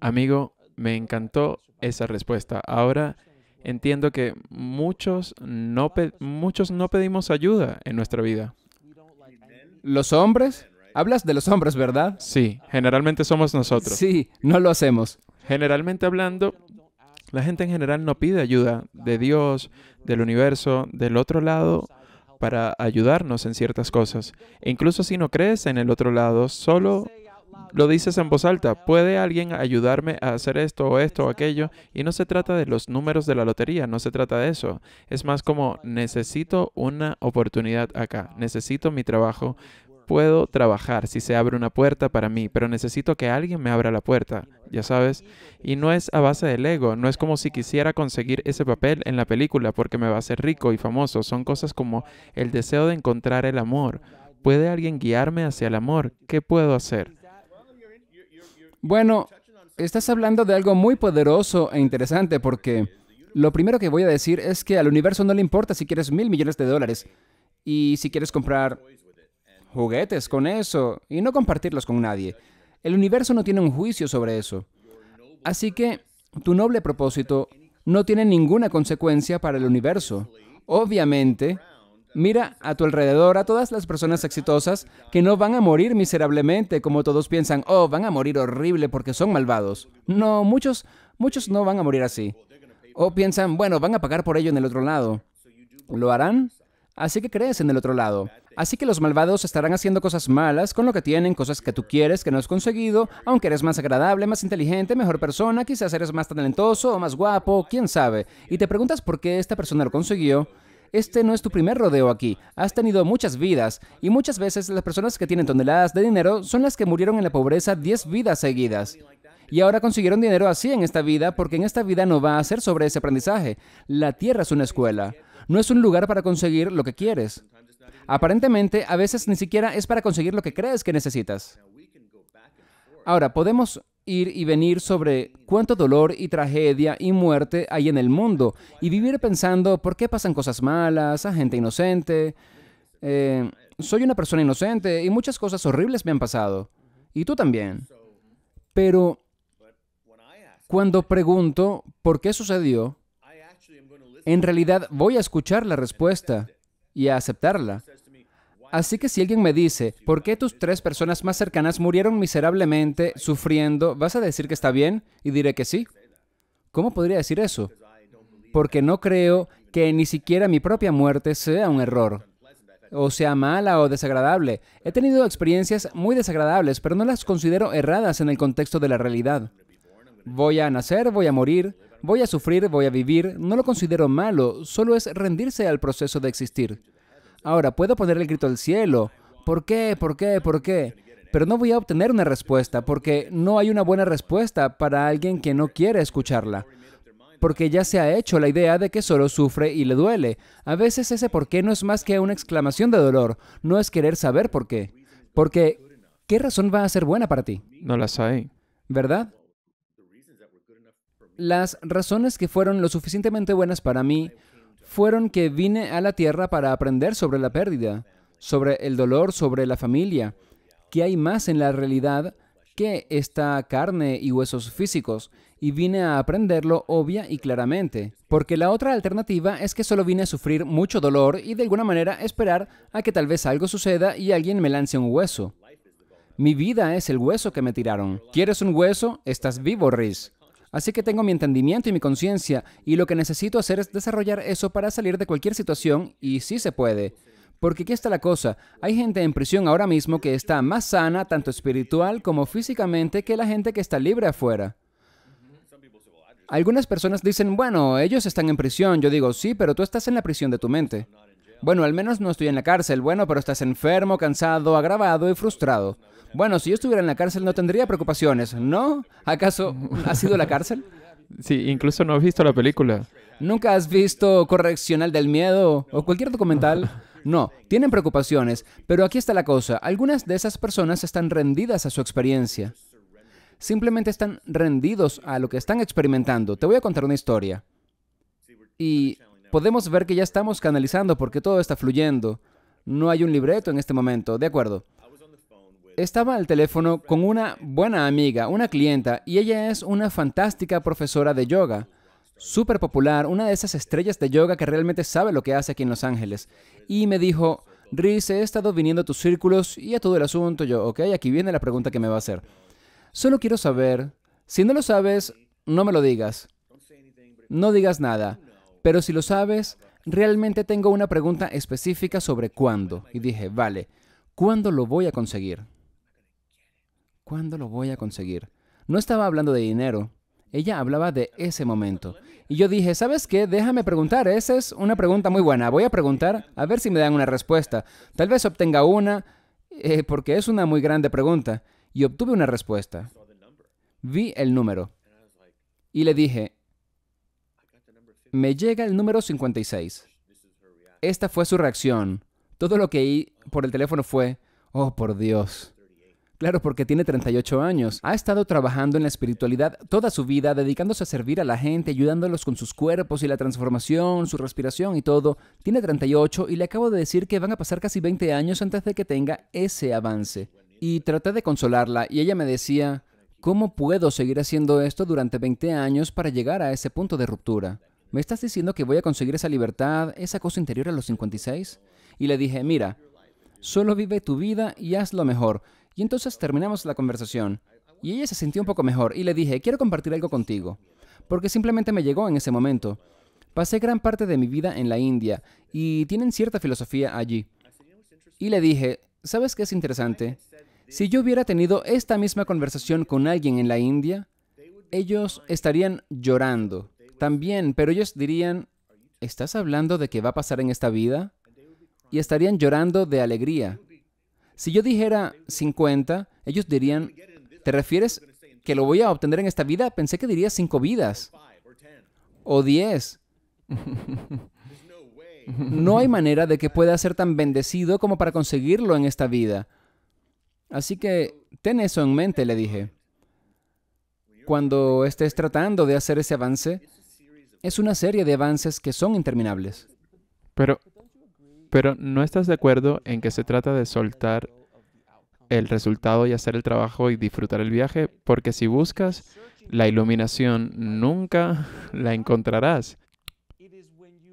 Amigo, me encantó esa respuesta. Ahora entiendo que muchos no, muchos no pedimos ayuda en nuestra vida. ¿Los hombres? Hablas de los hombres, ¿verdad? Sí, generalmente somos nosotros. Sí, no lo hacemos. Generalmente hablando, la gente en general no pide ayuda de Dios, del universo, del otro lado para ayudarnos en ciertas cosas. incluso si no crees en el otro lado, solo lo dices en voz alta. ¿Puede alguien ayudarme a hacer esto o esto o aquello? Y no se trata de los números de la lotería, no se trata de eso. Es más como necesito una oportunidad acá, necesito mi trabajo. Puedo trabajar si se abre una puerta para mí, pero necesito que alguien me abra la puerta, ya sabes. Y no es a base del ego, no es como si quisiera conseguir ese papel en la película porque me va a hacer rico y famoso. Son cosas como el deseo de encontrar el amor. ¿Puede alguien guiarme hacia el amor? ¿Qué puedo hacer? Bueno, estás hablando de algo muy poderoso e interesante porque lo primero que voy a decir es que al universo no le importa si quieres mil millones de dólares y si quieres comprar juguetes con eso y no compartirlos con nadie. El universo no tiene un juicio sobre eso. Así que tu noble propósito no tiene ninguna consecuencia para el universo. Obviamente, Mira a tu alrededor a todas las personas exitosas que no van a morir miserablemente como todos piensan, oh, van a morir horrible porque son malvados. No, muchos, muchos no van a morir así. O piensan, bueno, van a pagar por ello en el otro lado. ¿Lo harán? Así que crees en el otro lado. Así que los malvados estarán haciendo cosas malas con lo que tienen, cosas que tú quieres, que no has conseguido, aunque eres más agradable, más inteligente, mejor persona, quizás eres más talentoso o más guapo, quién sabe. Y te preguntas por qué esta persona lo consiguió este no es tu primer rodeo aquí. Has tenido muchas vidas y muchas veces las personas que tienen toneladas de dinero son las que murieron en la pobreza 10 vidas seguidas. Y ahora consiguieron dinero así en esta vida porque en esta vida no va a ser sobre ese aprendizaje. La tierra es una escuela. No es un lugar para conseguir lo que quieres. Aparentemente, a veces ni siquiera es para conseguir lo que crees que necesitas. Ahora, podemos ir y venir sobre cuánto dolor y tragedia y muerte hay en el mundo y vivir pensando por qué pasan cosas malas a gente inocente. Eh, soy una persona inocente y muchas cosas horribles me han pasado. Y tú también. Pero cuando pregunto por qué sucedió, en realidad voy a escuchar la respuesta y a aceptarla. Así que si alguien me dice, ¿por qué tus tres personas más cercanas murieron miserablemente, sufriendo? ¿Vas a decir que está bien? Y diré que sí. ¿Cómo podría decir eso? Porque no creo que ni siquiera mi propia muerte sea un error, o sea mala o desagradable. He tenido experiencias muy desagradables, pero no las considero erradas en el contexto de la realidad. Voy a nacer, voy a morir, voy a sufrir, voy a vivir, no lo considero malo, solo es rendirse al proceso de existir. Ahora, puedo poner el grito al cielo. ¿Por qué? ¿Por qué? ¿Por qué? Pero no voy a obtener una respuesta porque no hay una buena respuesta para alguien que no quiere escucharla. Porque ya se ha hecho la idea de que solo sufre y le duele. A veces ese por qué no es más que una exclamación de dolor. No es querer saber por qué. Porque, ¿qué razón va a ser buena para ti? No las hay. ¿Verdad? Las razones que fueron lo suficientemente buenas para mí fueron que vine a la tierra para aprender sobre la pérdida, sobre el dolor, sobre la familia, que hay más en la realidad que esta carne y huesos físicos, y vine a aprenderlo obvia y claramente. Porque la otra alternativa es que solo vine a sufrir mucho dolor y de alguna manera esperar a que tal vez algo suceda y alguien me lance un hueso. Mi vida es el hueso que me tiraron. ¿Quieres un hueso? Estás vivo, Riz. Así que tengo mi entendimiento y mi conciencia y lo que necesito hacer es desarrollar eso para salir de cualquier situación y sí se puede. Porque aquí está la cosa, hay gente en prisión ahora mismo que está más sana, tanto espiritual como físicamente, que la gente que está libre afuera. Algunas personas dicen, bueno, ellos están en prisión. Yo digo, sí, pero tú estás en la prisión de tu mente. Bueno, al menos no estoy en la cárcel. Bueno, pero estás enfermo, cansado, agravado y frustrado. Bueno, si yo estuviera en la cárcel no tendría preocupaciones, ¿no? ¿Acaso has sido la cárcel? Sí, incluso no has visto la película. ¿Nunca has visto Correccional del Miedo o cualquier documental? No, tienen preocupaciones, pero aquí está la cosa. Algunas de esas personas están rendidas a su experiencia. Simplemente están rendidos a lo que están experimentando. Te voy a contar una historia. Y podemos ver que ya estamos canalizando porque todo está fluyendo. No hay un libreto en este momento, de acuerdo. Estaba al teléfono con una buena amiga, una clienta, y ella es una fantástica profesora de yoga, súper popular, una de esas estrellas de yoga que realmente sabe lo que hace aquí en Los Ángeles. Y me dijo, Riz, he estado viniendo a tus círculos y a todo el asunto. Yo, ok, aquí viene la pregunta que me va a hacer. Solo quiero saber, si no lo sabes, no me lo digas. No digas nada. Pero si lo sabes, realmente tengo una pregunta específica sobre cuándo. Y dije, vale, ¿cuándo lo voy a conseguir? ¿Cuándo lo voy a conseguir? No estaba hablando de dinero. Ella hablaba de ese momento. Y yo dije, ¿sabes qué? Déjame preguntar. Esa es una pregunta muy buena. Voy a preguntar a ver si me dan una respuesta. Tal vez obtenga una, eh, porque es una muy grande pregunta. Y obtuve una respuesta. Vi el número. Y le dije, me llega el número 56. Esta fue su reacción. Todo lo que oí por el teléfono fue, oh por Dios. Claro, porque tiene 38 años. Ha estado trabajando en la espiritualidad toda su vida, dedicándose a servir a la gente, ayudándolos con sus cuerpos y la transformación, su respiración y todo. Tiene 38 y le acabo de decir que van a pasar casi 20 años antes de que tenga ese avance. Y traté de consolarla y ella me decía, ¿cómo puedo seguir haciendo esto durante 20 años para llegar a ese punto de ruptura? ¿Me estás diciendo que voy a conseguir esa libertad, esa cosa interior a los 56? Y le dije, mira, solo vive tu vida y haz lo mejor. Y entonces terminamos la conversación. Y ella se sintió un poco mejor y le dije, quiero compartir algo contigo. Porque simplemente me llegó en ese momento. Pasé gran parte de mi vida en la India y tienen cierta filosofía allí. Y le dije, ¿sabes qué es interesante? Si yo hubiera tenido esta misma conversación con alguien en la India, ellos estarían llorando. También, pero ellos dirían, ¿estás hablando de qué va a pasar en esta vida? Y estarían llorando de alegría. Si yo dijera 50, ellos dirían, ¿te refieres que lo voy a obtener en esta vida? Pensé que dirías 5 vidas o 10. No hay manera de que pueda ser tan bendecido como para conseguirlo en esta vida. Así que ten eso en mente, le dije. Cuando estés tratando de hacer ese avance, es una serie de avances que son interminables. Pero, pero ¿no estás de acuerdo en que se trata de soltar el resultado y hacer el trabajo y disfrutar el viaje? Porque si buscas la iluminación, nunca la encontrarás.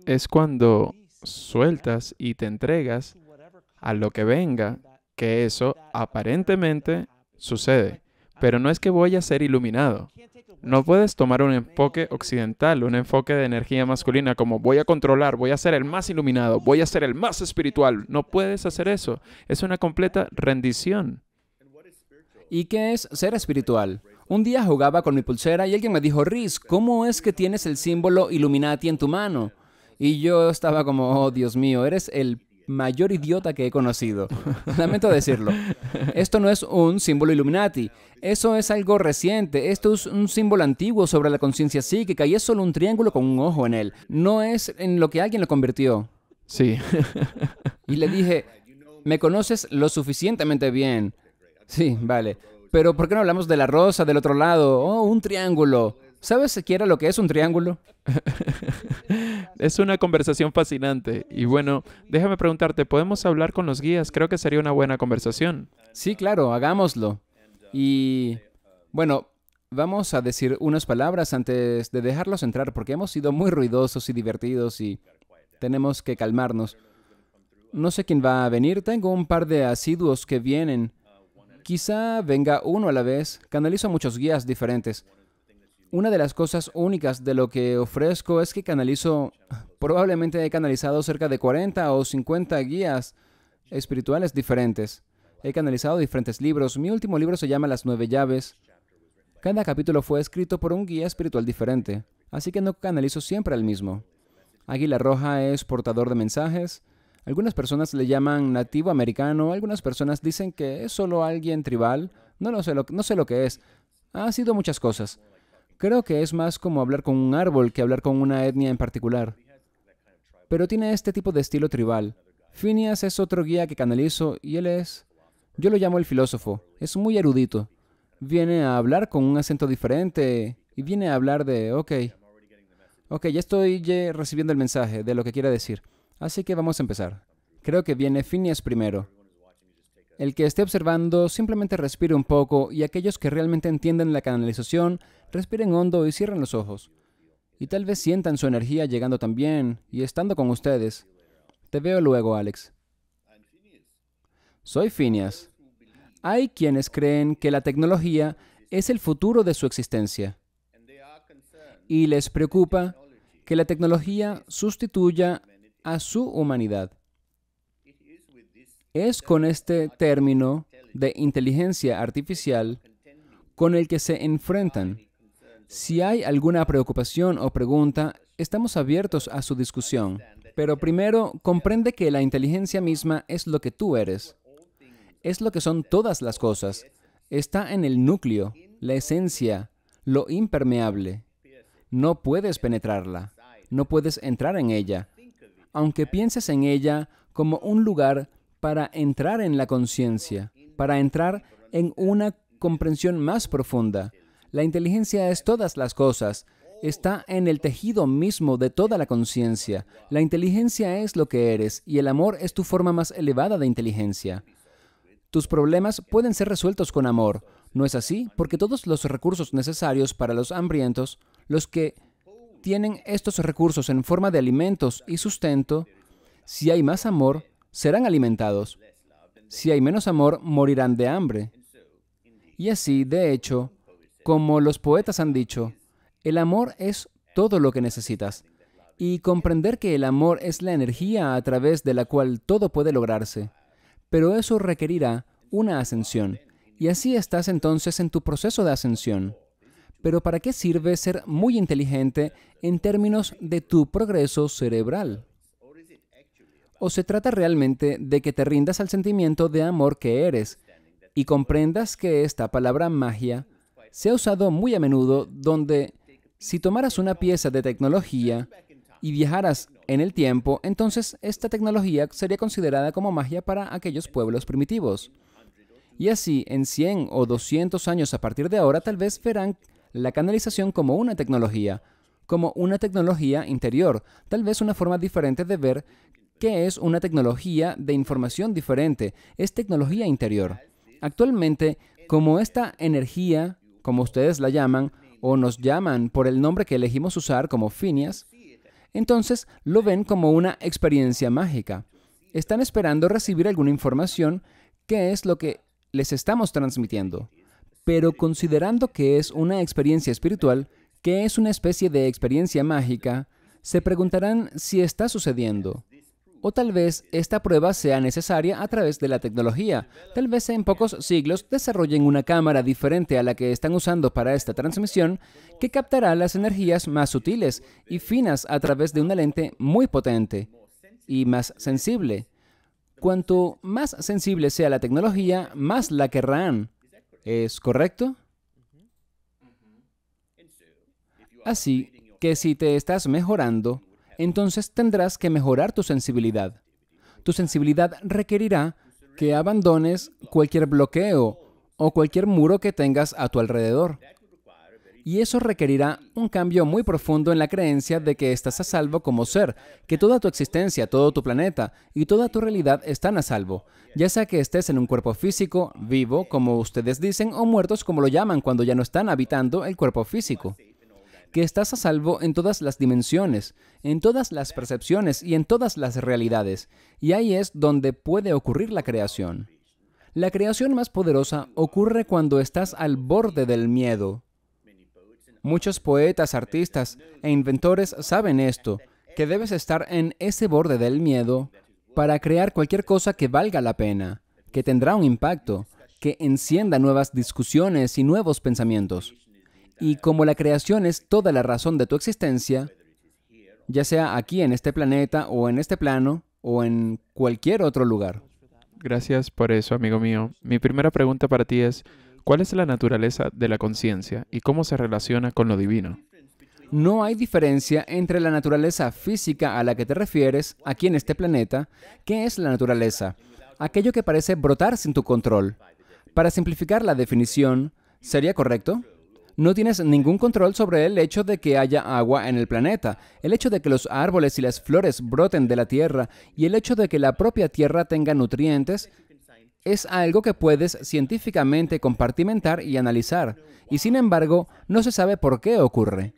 Es cuando sueltas y te entregas a lo que venga que eso aparentemente sucede. Pero no es que voy a ser iluminado. No puedes tomar un enfoque occidental, un enfoque de energía masculina como voy a controlar, voy a ser el más iluminado, voy a ser el más espiritual. No puedes hacer eso. Es una completa rendición. ¿Y qué es ser espiritual? Un día jugaba con mi pulsera y alguien me dijo, Riz, ¿cómo es que tienes el símbolo Illuminati en tu mano? Y yo estaba como, oh Dios mío, eres el mayor idiota que he conocido. Lamento decirlo. Esto no es un símbolo Illuminati. Eso es algo reciente. Esto es un símbolo antiguo sobre la conciencia psíquica y es solo un triángulo con un ojo en él. No es en lo que alguien lo convirtió. Sí. y le dije, me conoces lo suficientemente bien. Sí, vale. Pero ¿por qué no hablamos de la rosa del otro lado? Oh, un triángulo. ¿Sabes siquiera lo que es un triángulo? es una conversación fascinante. Y bueno, déjame preguntarte, ¿podemos hablar con los guías? Creo que sería una buena conversación. Sí, claro, hagámoslo. Y bueno, vamos a decir unas palabras antes de dejarlos entrar porque hemos sido muy ruidosos y divertidos y tenemos que calmarnos. No sé quién va a venir, tengo un par de asiduos que vienen. Quizá venga uno a la vez, canalizo a muchos guías diferentes. Una de las cosas únicas de lo que ofrezco es que canalizo, probablemente he canalizado cerca de 40 o 50 guías espirituales diferentes. He canalizado diferentes libros. Mi último libro se llama Las nueve llaves. Cada capítulo fue escrito por un guía espiritual diferente, así que no canalizo siempre al mismo. Águila Roja es portador de mensajes. Algunas personas le llaman nativo americano, algunas personas dicen que es solo alguien tribal. No, sé, lo, no sé lo que es. Ha sido muchas cosas. Creo que es más como hablar con un árbol que hablar con una etnia en particular. Pero tiene este tipo de estilo tribal. Phineas es otro guía que canalizo y él es... Yo lo llamo el filósofo. Es muy erudito. Viene a hablar con un acento diferente y viene a hablar de, ok, ok, ya estoy recibiendo el mensaje de lo que quiere decir. Así que vamos a empezar. Creo que viene Phineas primero. El que esté observando simplemente respire un poco y aquellos que realmente entienden la canalización respiren hondo y cierren los ojos. Y tal vez sientan su energía llegando también y estando con ustedes. Te veo luego, Alex. Soy Phineas. Hay quienes creen que la tecnología es el futuro de su existencia y les preocupa que la tecnología sustituya a su humanidad. Es con este término de inteligencia artificial con el que se enfrentan. Si hay alguna preocupación o pregunta, estamos abiertos a su discusión. Pero primero, comprende que la inteligencia misma es lo que tú eres. Es lo que son todas las cosas. Está en el núcleo, la esencia, lo impermeable. No puedes penetrarla. No puedes entrar en ella. Aunque pienses en ella como un lugar para entrar en la conciencia, para entrar en una comprensión más profunda. La inteligencia es todas las cosas, está en el tejido mismo de toda la conciencia. La inteligencia es lo que eres y el amor es tu forma más elevada de inteligencia. Tus problemas pueden ser resueltos con amor, ¿no es así? Porque todos los recursos necesarios para los hambrientos, los que tienen estos recursos en forma de alimentos y sustento, si hay más amor, serán alimentados. Si hay menos amor, morirán de hambre. Y así, de hecho, como los poetas han dicho, el amor es todo lo que necesitas. Y comprender que el amor es la energía a través de la cual todo puede lograrse. Pero eso requerirá una ascensión. Y así estás entonces en tu proceso de ascensión. Pero ¿para qué sirve ser muy inteligente en términos de tu progreso cerebral? ¿O se trata realmente de que te rindas al sentimiento de amor que eres y comprendas que esta palabra magia se ha usado muy a menudo donde si tomaras una pieza de tecnología y viajaras en el tiempo, entonces esta tecnología sería considerada como magia para aquellos pueblos primitivos. Y así, en 100 o 200 años a partir de ahora, tal vez verán la canalización como una tecnología, como una tecnología interior, tal vez una forma diferente de ver que es una tecnología de información diferente, es tecnología interior. Actualmente, como esta energía, como ustedes la llaman, o nos llaman por el nombre que elegimos usar como Phineas, entonces lo ven como una experiencia mágica. Están esperando recibir alguna información que es lo que les estamos transmitiendo. Pero considerando que es una experiencia espiritual, que es una especie de experiencia mágica, se preguntarán si está sucediendo. O tal vez esta prueba sea necesaria a través de la tecnología. Tal vez en pocos siglos desarrollen una cámara diferente a la que están usando para esta transmisión que captará las energías más sutiles y finas a través de una lente muy potente y más sensible. Cuanto más sensible sea la tecnología, más la querrán. ¿Es correcto? Así que si te estás mejorando, entonces tendrás que mejorar tu sensibilidad. Tu sensibilidad requerirá que abandones cualquier bloqueo o cualquier muro que tengas a tu alrededor. Y eso requerirá un cambio muy profundo en la creencia de que estás a salvo como ser, que toda tu existencia, todo tu planeta y toda tu realidad están a salvo, ya sea que estés en un cuerpo físico, vivo, como ustedes dicen, o muertos, como lo llaman, cuando ya no están habitando el cuerpo físico que estás a salvo en todas las dimensiones, en todas las percepciones y en todas las realidades. Y ahí es donde puede ocurrir la creación. La creación más poderosa ocurre cuando estás al borde del miedo. Muchos poetas, artistas e inventores saben esto, que debes estar en ese borde del miedo para crear cualquier cosa que valga la pena, que tendrá un impacto, que encienda nuevas discusiones y nuevos pensamientos. Y como la creación es toda la razón de tu existencia, ya sea aquí en este planeta o en este plano o en cualquier otro lugar. Gracias por eso, amigo mío. Mi primera pregunta para ti es, ¿cuál es la naturaleza de la conciencia y cómo se relaciona con lo divino? No hay diferencia entre la naturaleza física a la que te refieres aquí en este planeta, qué es la naturaleza, aquello que parece brotar sin tu control. Para simplificar la definición, ¿sería correcto? no tienes ningún control sobre el hecho de que haya agua en el planeta, el hecho de que los árboles y las flores broten de la tierra y el hecho de que la propia tierra tenga nutrientes es algo que puedes científicamente compartimentar y analizar, y sin embargo no se sabe por qué ocurre.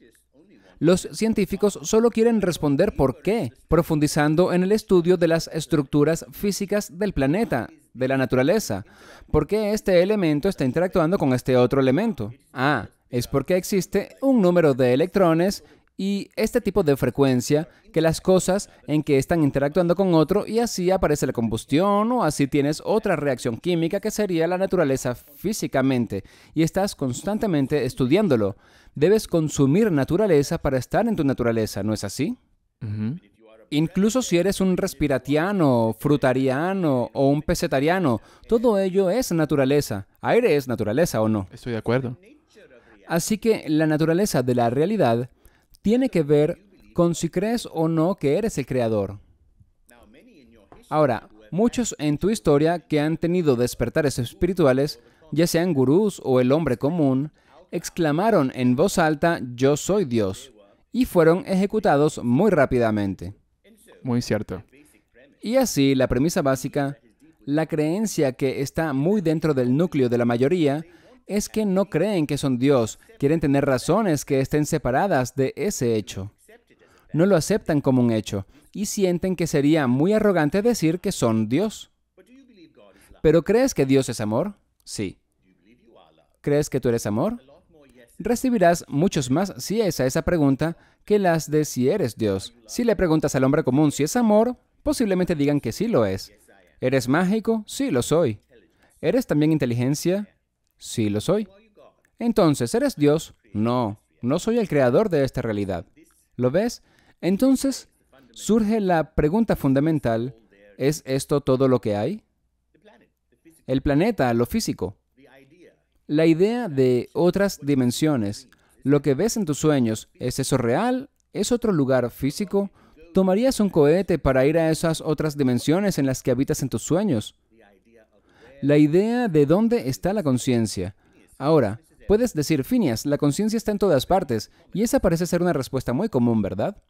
Los científicos solo quieren responder por qué, profundizando en el estudio de las estructuras físicas del planeta, de la naturaleza, por qué este elemento está interactuando con este otro elemento. Ah, es porque existe un número de electrones y este tipo de frecuencia que las cosas en que están interactuando con otro y así aparece la combustión o así tienes otra reacción química que sería la naturaleza físicamente y estás constantemente estudiándolo. Debes consumir naturaleza para estar en tu naturaleza, ¿no es así? Incluso si eres un respiratiano, frutariano o un pesetariano, todo ello es naturaleza. Aire es naturaleza o no. Estoy de acuerdo. Así que la naturaleza de la realidad tiene que ver con si crees o no que eres el creador. Ahora, muchos en tu historia que han tenido despertares espirituales, ya sean gurús o el hombre común, exclamaron en voz alta, yo soy Dios, y fueron ejecutados muy rápidamente. Muy cierto. Y así, la premisa básica, la creencia que está muy dentro del núcleo de la mayoría, es que no creen que son Dios, quieren tener razones que estén separadas de ese hecho. No lo aceptan como un hecho y sienten que sería muy arrogante decir que son Dios. ¿Pero crees que Dios es amor? Sí. ¿Crees que tú eres amor? Recibirás muchos más si es a esa pregunta que las de si eres Dios. Si le preguntas al hombre común si es amor, posiblemente digan que sí lo es. ¿Eres mágico? Sí, lo soy. ¿Eres también inteligencia? Sí lo soy. Entonces, ¿eres Dios? No, no soy el creador de esta realidad. ¿Lo ves? Entonces, surge la pregunta fundamental, ¿es esto todo lo que hay? El planeta, lo físico. La idea de otras dimensiones, lo que ves en tus sueños, ¿es eso real? ¿Es otro lugar físico? ¿Tomarías un cohete para ir a esas otras dimensiones en las que habitas en tus sueños? la idea de dónde está la conciencia. Ahora, puedes decir, Phineas, la conciencia está en todas partes, y esa parece ser una respuesta muy común, ¿verdad?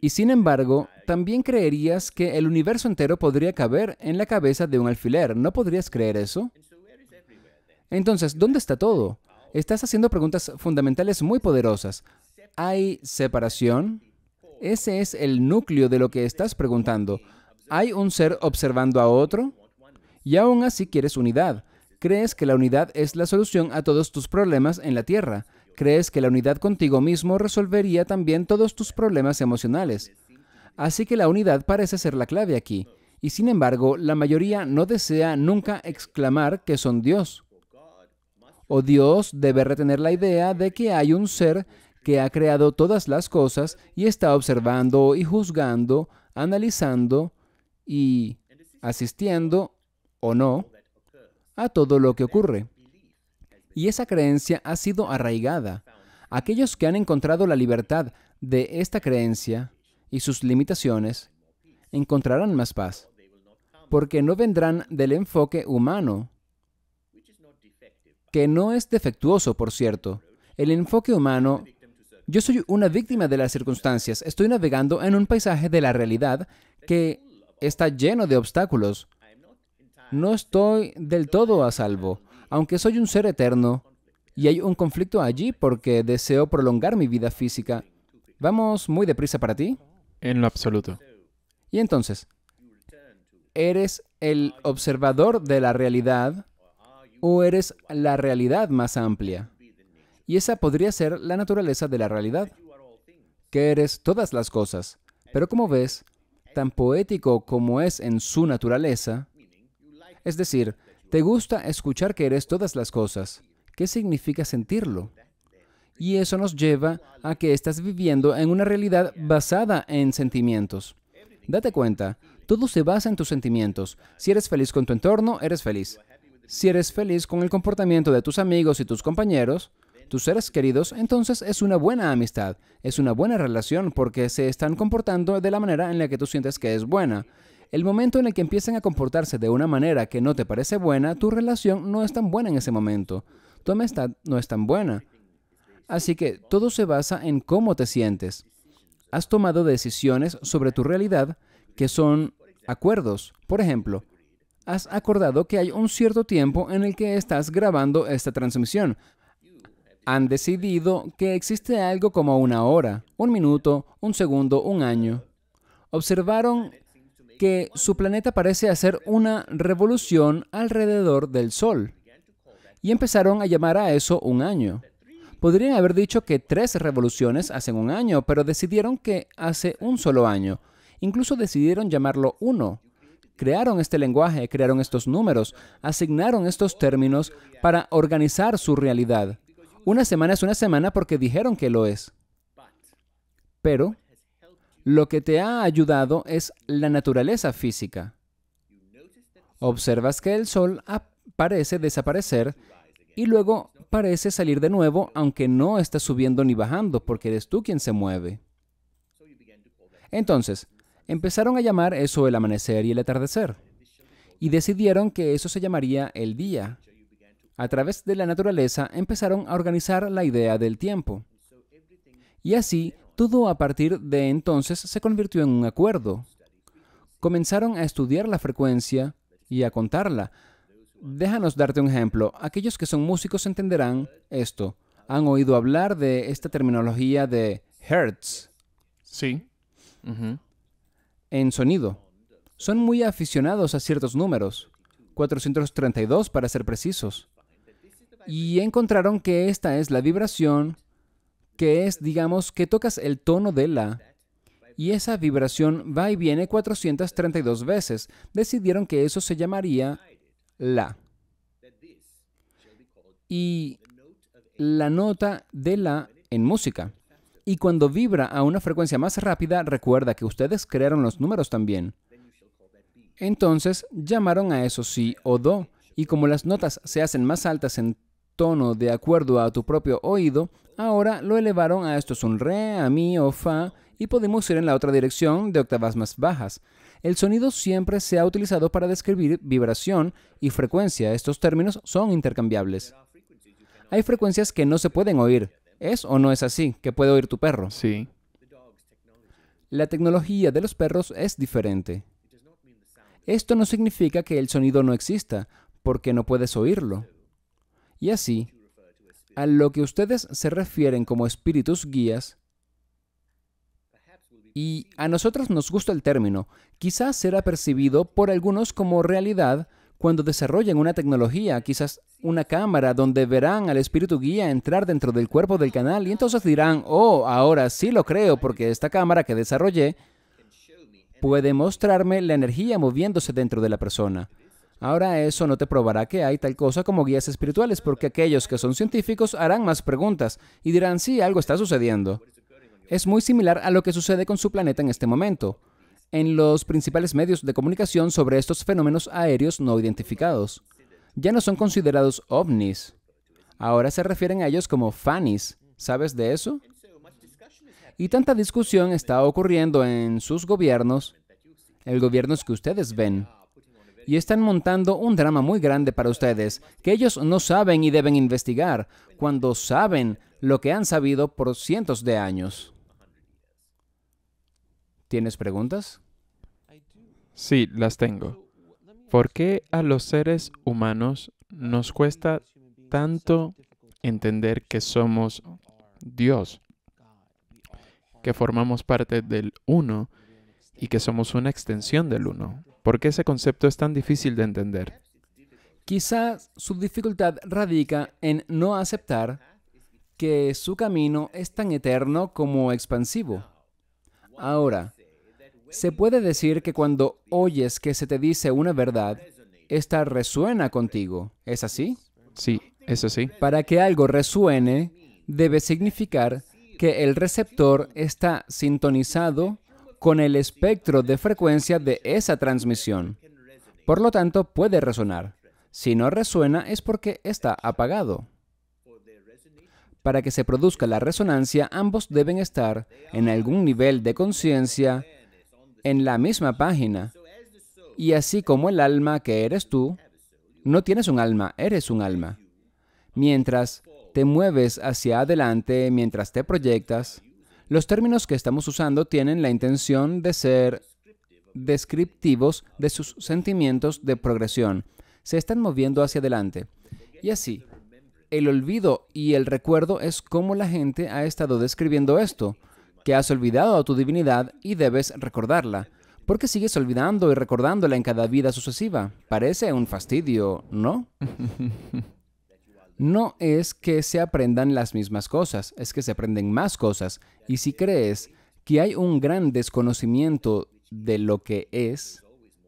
Y sin embargo, también creerías que el universo entero podría caber en la cabeza de un alfiler. ¿No podrías creer eso? Entonces, ¿dónde está todo? Estás haciendo preguntas fundamentales muy poderosas. ¿Hay separación? Ese es el núcleo de lo que estás preguntando. ¿Hay un ser observando a otro? y aún así quieres unidad. Crees que la unidad es la solución a todos tus problemas en la Tierra. Crees que la unidad contigo mismo resolvería también todos tus problemas emocionales. Así que la unidad parece ser la clave aquí. Y sin embargo, la mayoría no desea nunca exclamar que son Dios. O Dios debe retener la idea de que hay un ser que ha creado todas las cosas y está observando y juzgando, analizando y asistiendo o no a todo lo que ocurre. Y esa creencia ha sido arraigada. Aquellos que han encontrado la libertad de esta creencia y sus limitaciones encontrarán más paz, porque no vendrán del enfoque humano, que no es defectuoso, por cierto. El enfoque humano, yo soy una víctima de las circunstancias, estoy navegando en un paisaje de la realidad que está lleno de obstáculos, no estoy del todo a salvo, aunque soy un ser eterno. Y hay un conflicto allí porque deseo prolongar mi vida física. ¿Vamos muy deprisa para ti? En lo absoluto. Y entonces, ¿eres el observador de la realidad o eres la realidad más amplia? Y esa podría ser la naturaleza de la realidad, que eres todas las cosas. Pero como ves, tan poético como es en su naturaleza, es decir, te gusta escuchar que eres todas las cosas. ¿Qué significa sentirlo? Y eso nos lleva a que estás viviendo en una realidad basada en sentimientos. Date cuenta, todo se basa en tus sentimientos. Si eres feliz con tu entorno, eres feliz. Si eres feliz con el comportamiento de tus amigos y tus compañeros, tus seres queridos, entonces es una buena amistad, es una buena relación porque se están comportando de la manera en la que tú sientes que es buena. El momento en el que empiezan a comportarse de una manera que no te parece buena, tu relación no es tan buena en ese momento. Tu amistad no es tan buena. Así que todo se basa en cómo te sientes. Has tomado decisiones sobre tu realidad que son acuerdos. Por ejemplo, has acordado que hay un cierto tiempo en el que estás grabando esta transmisión. Han decidido que existe algo como una hora, un minuto, un segundo, un año. Observaron que su planeta parece hacer una revolución alrededor del Sol. Y empezaron a llamar a eso un año. Podrían haber dicho que tres revoluciones hacen un año, pero decidieron que hace un solo año. Incluso decidieron llamarlo uno. Crearon este lenguaje, crearon estos números, asignaron estos términos para organizar su realidad. Una semana es una semana porque dijeron que lo es. Pero lo que te ha ayudado es la naturaleza física. Observas que el sol parece desaparecer y luego parece salir de nuevo aunque no está subiendo ni bajando porque eres tú quien se mueve. Entonces, empezaron a llamar eso el amanecer y el atardecer y decidieron que eso se llamaría el día. A través de la naturaleza empezaron a organizar la idea del tiempo. Y así todo a partir de entonces se convirtió en un acuerdo. Comenzaron a estudiar la frecuencia y a contarla. Déjanos darte un ejemplo. Aquellos que son músicos entenderán esto. Han oído hablar de esta terminología de hertz. Sí. En sonido. Son muy aficionados a ciertos números. 432 para ser precisos. Y encontraron que esta es la vibración que es, digamos, que tocas el tono de la. Y esa vibración va y viene 432 veces. Decidieron que eso se llamaría la. Y la nota de la en música. Y cuando vibra a una frecuencia más rápida, recuerda que ustedes crearon los números también. Entonces llamaron a eso sí o do. Y como las notas se hacen más altas en tono de acuerdo a tu propio oído, ahora lo elevaron a esto es un re, a mi o fa, y podemos ir en la otra dirección de octavas más bajas. El sonido siempre se ha utilizado para describir vibración y frecuencia. Estos términos son intercambiables. Hay frecuencias que no se pueden oír. ¿Es o no es así? ¿Que puede oír tu perro? Sí. La tecnología de los perros es diferente. Esto no significa que el sonido no exista, porque no puedes oírlo. Y así, a lo que ustedes se refieren como espíritus guías, y a nosotros nos gusta el término, quizás será percibido por algunos como realidad cuando desarrollen una tecnología, quizás una cámara donde verán al espíritu guía entrar dentro del cuerpo del canal y entonces dirán, oh, ahora sí lo creo porque esta cámara que desarrollé puede mostrarme la energía moviéndose dentro de la persona. Ahora eso no te probará que hay tal cosa como guías espirituales, porque aquellos que son científicos harán más preguntas y dirán si sí, algo está sucediendo. Es muy similar a lo que sucede con su planeta en este momento, en los principales medios de comunicación sobre estos fenómenos aéreos no identificados. Ya no son considerados ovnis. Ahora se refieren a ellos como fanis. ¿Sabes de eso? Y tanta discusión está ocurriendo en sus gobiernos, el es que ustedes ven y están montando un drama muy grande para ustedes que ellos no saben y deben investigar cuando saben lo que han sabido por cientos de años. ¿Tienes preguntas? Sí, las tengo. ¿Por qué a los seres humanos nos cuesta tanto entender que somos Dios, que formamos parte del uno y que somos una extensión del uno? ¿Por qué ese concepto es tan difícil de entender? Quizás su dificultad radica en no aceptar que su camino es tan eterno como expansivo. Ahora, se puede decir que cuando oyes que se te dice una verdad, esta resuena contigo. ¿Es así? Sí, es así. Para que algo resuene, debe significar que el receptor está sintonizado con el espectro de frecuencia de esa transmisión. Por lo tanto, puede resonar. Si no resuena es porque está apagado. Para que se produzca la resonancia, ambos deben estar en algún nivel de conciencia en la misma página. Y así como el alma que eres tú, no tienes un alma, eres un alma. Mientras te mueves hacia adelante, mientras te proyectas, los términos que estamos usando tienen la intención de ser descriptivos de sus sentimientos de progresión. Se están moviendo hacia adelante. Y así, el olvido y el recuerdo es como la gente ha estado describiendo esto, que has olvidado a tu divinidad y debes recordarla. ¿Por qué sigues olvidando y recordándola en cada vida sucesiva? Parece un fastidio, ¿no? no es que se aprendan las mismas cosas, es que se aprenden más cosas. Y si crees que hay un gran desconocimiento de lo que es,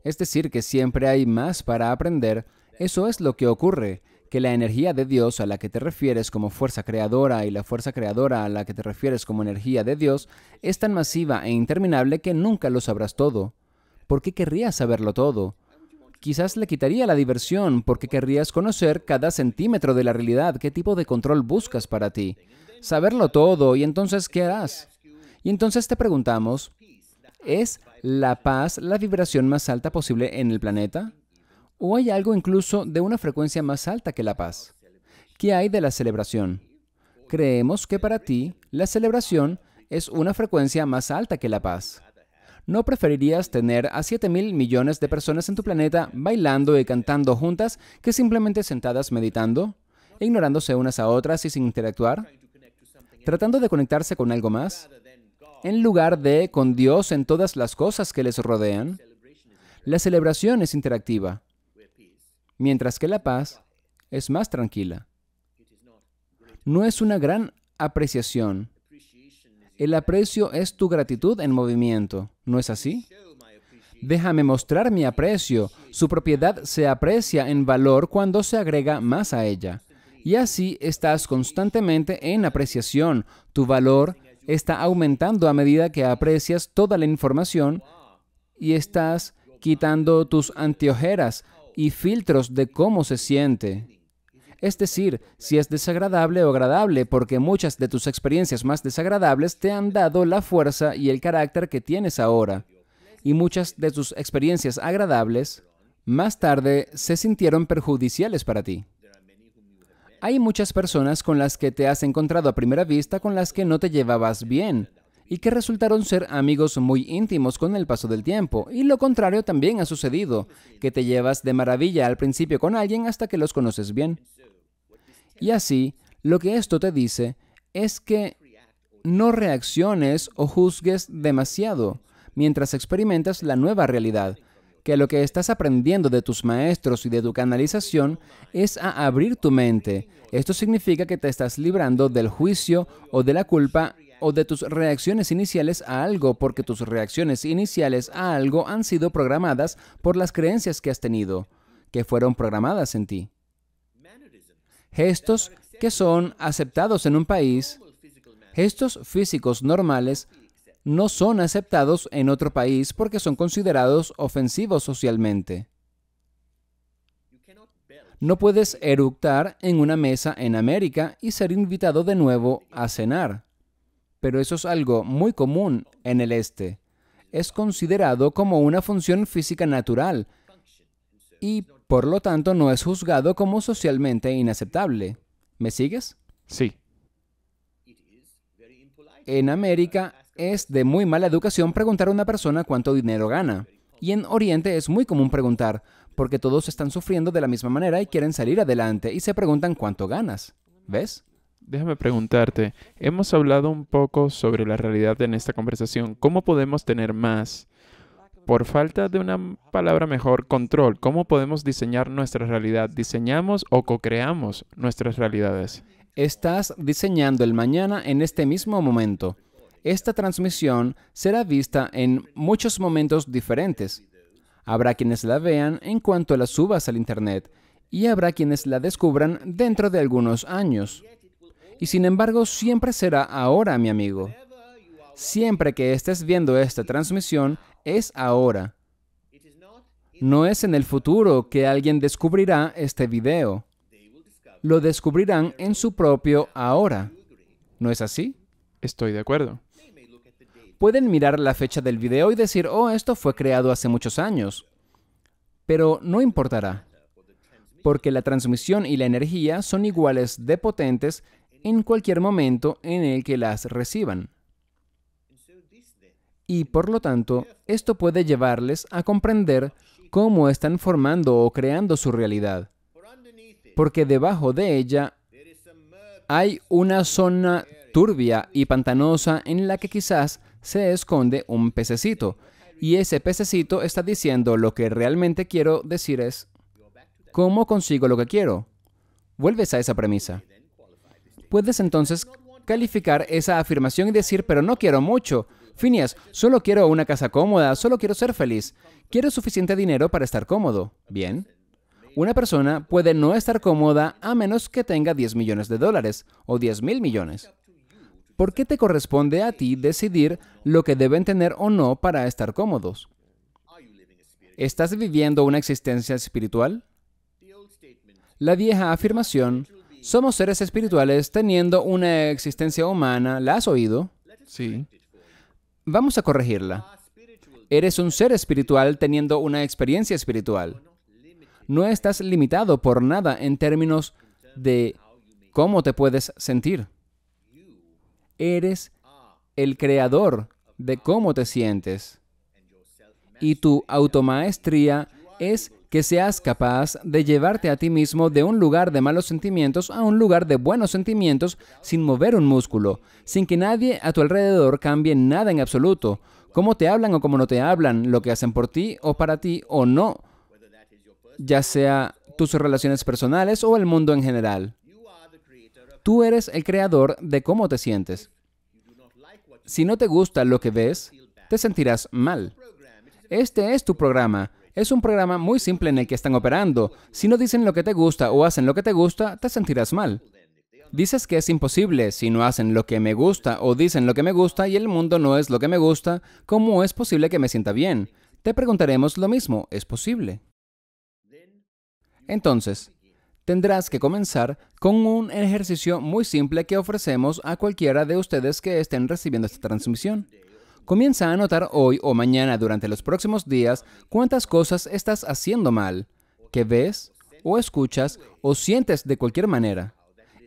es decir, que siempre hay más para aprender, eso es lo que ocurre, que la energía de Dios a la que te refieres como fuerza creadora y la fuerza creadora a la que te refieres como energía de Dios es tan masiva e interminable que nunca lo sabrás todo. ¿Por qué querrías saberlo todo? Quizás le quitaría la diversión porque querrías conocer cada centímetro de la realidad, qué tipo de control buscas para ti, saberlo todo y entonces ¿qué harás? Y entonces te preguntamos, ¿es la paz la vibración más alta posible en el planeta? ¿O hay algo incluso de una frecuencia más alta que la paz? ¿Qué hay de la celebración? Creemos que para ti la celebración es una frecuencia más alta que la paz. ¿No preferirías tener a 7 mil millones de personas en tu planeta bailando y cantando juntas que simplemente sentadas meditando, ignorándose unas a otras y sin interactuar? ¿Tratando de conectarse con algo más? En lugar de con Dios en todas las cosas que les rodean, la celebración es interactiva, mientras que la paz es más tranquila. No es una gran apreciación el aprecio es tu gratitud en movimiento, ¿no es así? Déjame mostrar mi aprecio. Su propiedad se aprecia en valor cuando se agrega más a ella. Y así estás constantemente en apreciación. Tu valor está aumentando a medida que aprecias toda la información y estás quitando tus anteojeras y filtros de cómo se siente es decir, si es desagradable o agradable, porque muchas de tus experiencias más desagradables te han dado la fuerza y el carácter que tienes ahora. Y muchas de tus experiencias agradables más tarde se sintieron perjudiciales para ti. Hay muchas personas con las que te has encontrado a primera vista con las que no te llevabas bien, y que resultaron ser amigos muy íntimos con el paso del tiempo. Y lo contrario también ha sucedido, que te llevas de maravilla al principio con alguien hasta que los conoces bien. Y así, lo que esto te dice es que no reacciones o juzgues demasiado mientras experimentas la nueva realidad, que lo que estás aprendiendo de tus maestros y de tu canalización es a abrir tu mente. Esto significa que te estás librando del juicio o de la culpa o de tus reacciones iniciales a algo, porque tus reacciones iniciales a algo han sido programadas por las creencias que has tenido, que fueron programadas en ti. Gestos que son aceptados en un país, gestos físicos normales, no son aceptados en otro país porque son considerados ofensivos socialmente. No puedes eructar en una mesa en América y ser invitado de nuevo a cenar pero eso es algo muy común en el este. Es considerado como una función física natural y, por lo tanto, no es juzgado como socialmente inaceptable. ¿Me sigues? Sí. En América es de muy mala educación preguntar a una persona cuánto dinero gana. Y en Oriente es muy común preguntar, porque todos están sufriendo de la misma manera y quieren salir adelante y se preguntan cuánto ganas. ¿Ves? Déjame preguntarte, hemos hablado un poco sobre la realidad en esta conversación. ¿Cómo podemos tener más? Por falta de una palabra mejor, control. ¿Cómo podemos diseñar nuestra realidad? ¿Diseñamos o co-creamos nuestras realidades? Estás diseñando el mañana en este mismo momento. Esta transmisión será vista en muchos momentos diferentes. Habrá quienes la vean en cuanto la subas al Internet y habrá quienes la descubran dentro de algunos años. Y sin embargo, siempre será ahora, mi amigo. Siempre que estés viendo esta transmisión, es ahora. No es en el futuro que alguien descubrirá este video. Lo descubrirán en su propio ahora. ¿No es así? Estoy de acuerdo. Pueden mirar la fecha del video y decir, oh, esto fue creado hace muchos años. Pero no importará, porque la transmisión y la energía son iguales de potentes en cualquier momento en el que las reciban. Y por lo tanto, esto puede llevarles a comprender cómo están formando o creando su realidad, porque debajo de ella hay una zona turbia y pantanosa en la que quizás se esconde un pececito, y ese pececito está diciendo lo que realmente quiero decir es, ¿cómo consigo lo que quiero? Vuelves a esa premisa. Puedes entonces calificar esa afirmación y decir, pero no quiero mucho. Phineas, solo quiero una casa cómoda, solo quiero ser feliz. Quiero suficiente dinero para estar cómodo. Bien. Una persona puede no estar cómoda a menos que tenga 10 millones de dólares o 10 mil millones. ¿Por qué te corresponde a ti decidir lo que deben tener o no para estar cómodos? ¿Estás viviendo una existencia espiritual? La vieja afirmación, somos seres espirituales teniendo una existencia humana. ¿La has oído? Sí. Vamos a corregirla. Eres un ser espiritual teniendo una experiencia espiritual. No estás limitado por nada en términos de cómo te puedes sentir. Eres el creador de cómo te sientes. Y tu automaestría es que seas capaz de llevarte a ti mismo de un lugar de malos sentimientos a un lugar de buenos sentimientos sin mover un músculo, sin que nadie a tu alrededor cambie nada en absoluto, cómo te hablan o cómo no te hablan, lo que hacen por ti o para ti o no, ya sea tus relaciones personales o el mundo en general. Tú eres el creador de cómo te sientes. Si no te gusta lo que ves, te sentirás mal. Este es tu programa. Es un programa muy simple en el que están operando. Si no dicen lo que te gusta o hacen lo que te gusta, te sentirás mal. Dices que es imposible si no hacen lo que me gusta o dicen lo que me gusta y el mundo no es lo que me gusta, ¿cómo es posible que me sienta bien? Te preguntaremos lo mismo, ¿es posible? Entonces, tendrás que comenzar con un ejercicio muy simple que ofrecemos a cualquiera de ustedes que estén recibiendo esta transmisión. Comienza a notar hoy o mañana durante los próximos días cuántas cosas estás haciendo mal, que ves o escuchas o sientes de cualquier manera.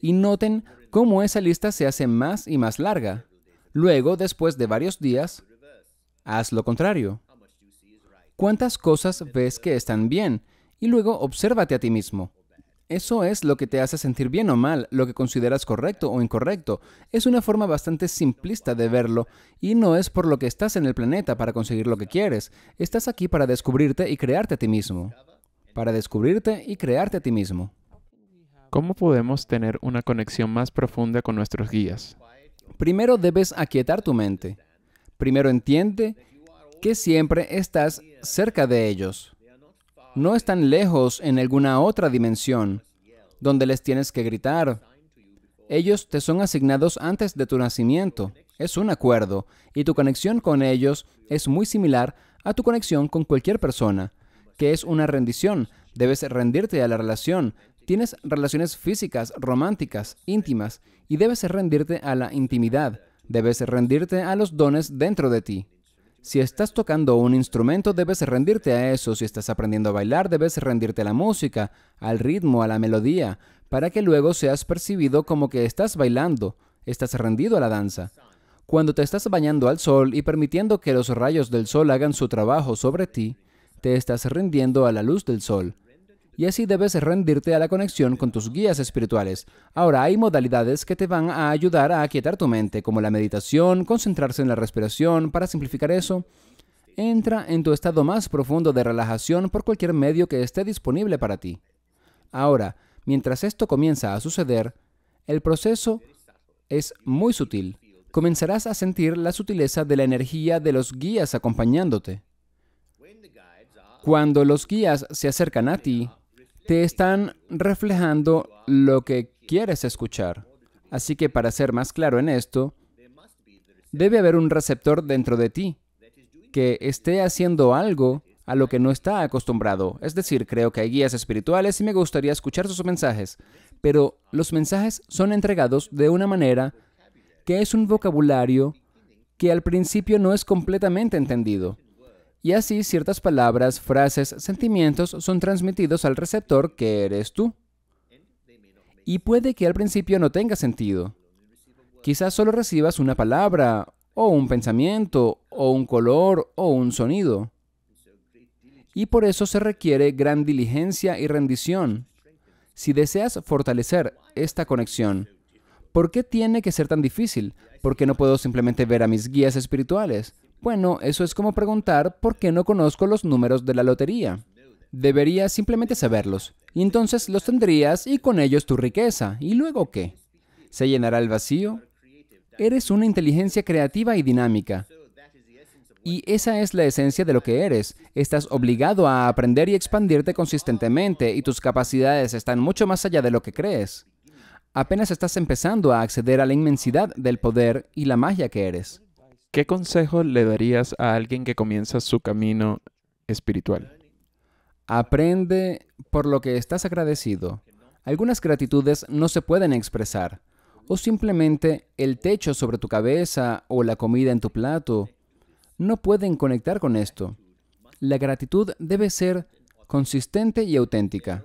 Y noten cómo esa lista se hace más y más larga. Luego, después de varios días, haz lo contrario. ¿Cuántas cosas ves que están bien? Y luego obsérvate a ti mismo. Eso es lo que te hace sentir bien o mal, lo que consideras correcto o incorrecto. Es una forma bastante simplista de verlo y no es por lo que estás en el planeta para conseguir lo que quieres. Estás aquí para descubrirte y crearte a ti mismo. Para descubrirte y crearte a ti mismo. ¿Cómo podemos tener una conexión más profunda con nuestros guías? Primero debes aquietar tu mente. Primero entiende que siempre estás cerca de ellos no están lejos en alguna otra dimensión, donde les tienes que gritar. Ellos te son asignados antes de tu nacimiento. Es un acuerdo, y tu conexión con ellos es muy similar a tu conexión con cualquier persona, que es una rendición. Debes rendirte a la relación. Tienes relaciones físicas, románticas, íntimas, y debes rendirte a la intimidad. Debes rendirte a los dones dentro de ti. Si estás tocando un instrumento, debes rendirte a eso. Si estás aprendiendo a bailar, debes rendirte a la música, al ritmo, a la melodía, para que luego seas percibido como que estás bailando, estás rendido a la danza. Cuando te estás bañando al sol y permitiendo que los rayos del sol hagan su trabajo sobre ti, te estás rindiendo a la luz del sol y así debes rendirte a la conexión con tus guías espirituales. Ahora hay modalidades que te van a ayudar a aquietar tu mente, como la meditación, concentrarse en la respiración, para simplificar eso. Entra en tu estado más profundo de relajación por cualquier medio que esté disponible para ti. Ahora, mientras esto comienza a suceder, el proceso es muy sutil. Comenzarás a sentir la sutileza de la energía de los guías acompañándote. Cuando los guías se acercan a ti, te están reflejando lo que quieres escuchar. Así que para ser más claro en esto, debe haber un receptor dentro de ti que esté haciendo algo a lo que no está acostumbrado. Es decir, creo que hay guías espirituales y me gustaría escuchar sus mensajes, pero los mensajes son entregados de una manera que es un vocabulario que al principio no es completamente entendido y así ciertas palabras, frases, sentimientos son transmitidos al receptor que eres tú. Y puede que al principio no tenga sentido. Quizás solo recibas una palabra, o un pensamiento, o un color, o un sonido. Y por eso se requiere gran diligencia y rendición. Si deseas fortalecer esta conexión, ¿por qué tiene que ser tan difícil? ¿Por qué no puedo simplemente ver a mis guías espirituales? Bueno, eso es como preguntar por qué no conozco los números de la lotería. Deberías simplemente saberlos, y entonces los tendrías y con ellos tu riqueza. ¿Y luego qué? ¿Se llenará el vacío? Eres una inteligencia creativa y dinámica. Y esa es la esencia de lo que eres. Estás obligado a aprender y expandirte consistentemente y tus capacidades están mucho más allá de lo que crees. Apenas estás empezando a acceder a la inmensidad del poder y la magia que eres. ¿Qué consejo le darías a alguien que comienza su camino espiritual? Aprende por lo que estás agradecido. Algunas gratitudes no se pueden expresar, o simplemente el techo sobre tu cabeza o la comida en tu plato no pueden conectar con esto. La gratitud debe ser consistente y auténtica.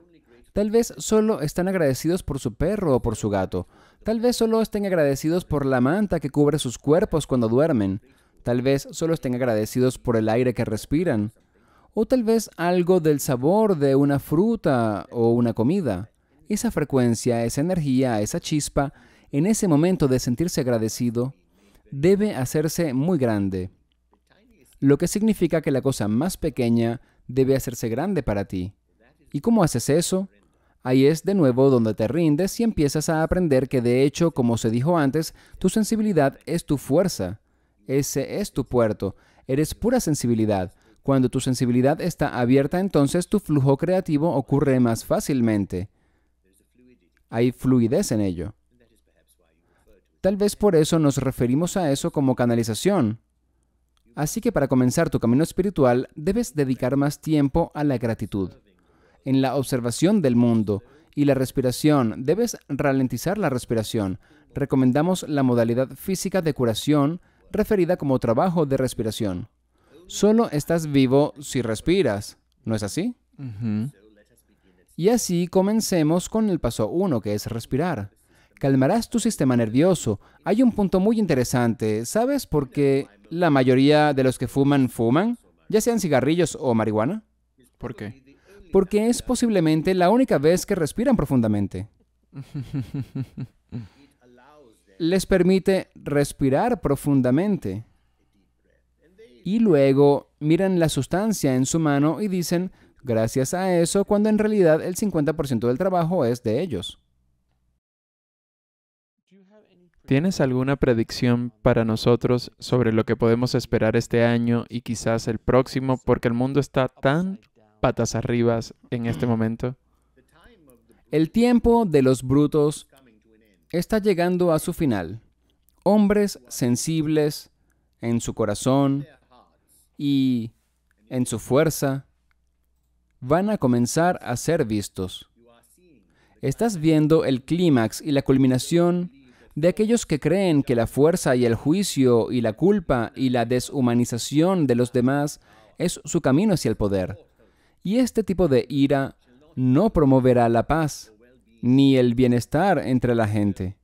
Tal vez solo están agradecidos por su perro o por su gato, Tal vez solo estén agradecidos por la manta que cubre sus cuerpos cuando duermen. Tal vez solo estén agradecidos por el aire que respiran. O tal vez algo del sabor de una fruta o una comida. Esa frecuencia, esa energía, esa chispa, en ese momento de sentirse agradecido, debe hacerse muy grande. Lo que significa que la cosa más pequeña debe hacerse grande para ti. ¿Y cómo haces eso? Ahí es de nuevo donde te rindes y empiezas a aprender que de hecho, como se dijo antes, tu sensibilidad es tu fuerza. Ese es tu puerto. Eres pura sensibilidad. Cuando tu sensibilidad está abierta, entonces tu flujo creativo ocurre más fácilmente. Hay fluidez en ello. Tal vez por eso nos referimos a eso como canalización. Así que para comenzar tu camino espiritual debes dedicar más tiempo a la gratitud en la observación del mundo y la respiración. Debes ralentizar la respiración. Recomendamos la modalidad física de curación referida como trabajo de respiración. Solo estás vivo si respiras, ¿no es así? Y así comencemos con el paso uno, que es respirar. Calmarás tu sistema nervioso. Hay un punto muy interesante. ¿Sabes por qué la mayoría de los que fuman fuman? Ya sean cigarrillos o marihuana. ¿Por qué? porque es posiblemente la única vez que respiran profundamente. Les permite respirar profundamente. Y luego miran la sustancia en su mano y dicen, gracias a eso, cuando en realidad el 50% del trabajo es de ellos. ¿Tienes alguna predicción para nosotros sobre lo que podemos esperar este año y quizás el próximo? Porque el mundo está tan patas arriba en este momento. El tiempo de los brutos está llegando a su final. Hombres sensibles en su corazón y en su fuerza van a comenzar a ser vistos. Estás viendo el clímax y la culminación de aquellos que creen que la fuerza y el juicio y la culpa y la deshumanización de los demás es su camino hacia el poder. Y este tipo de ira no promoverá la paz ni el bienestar entre la gente.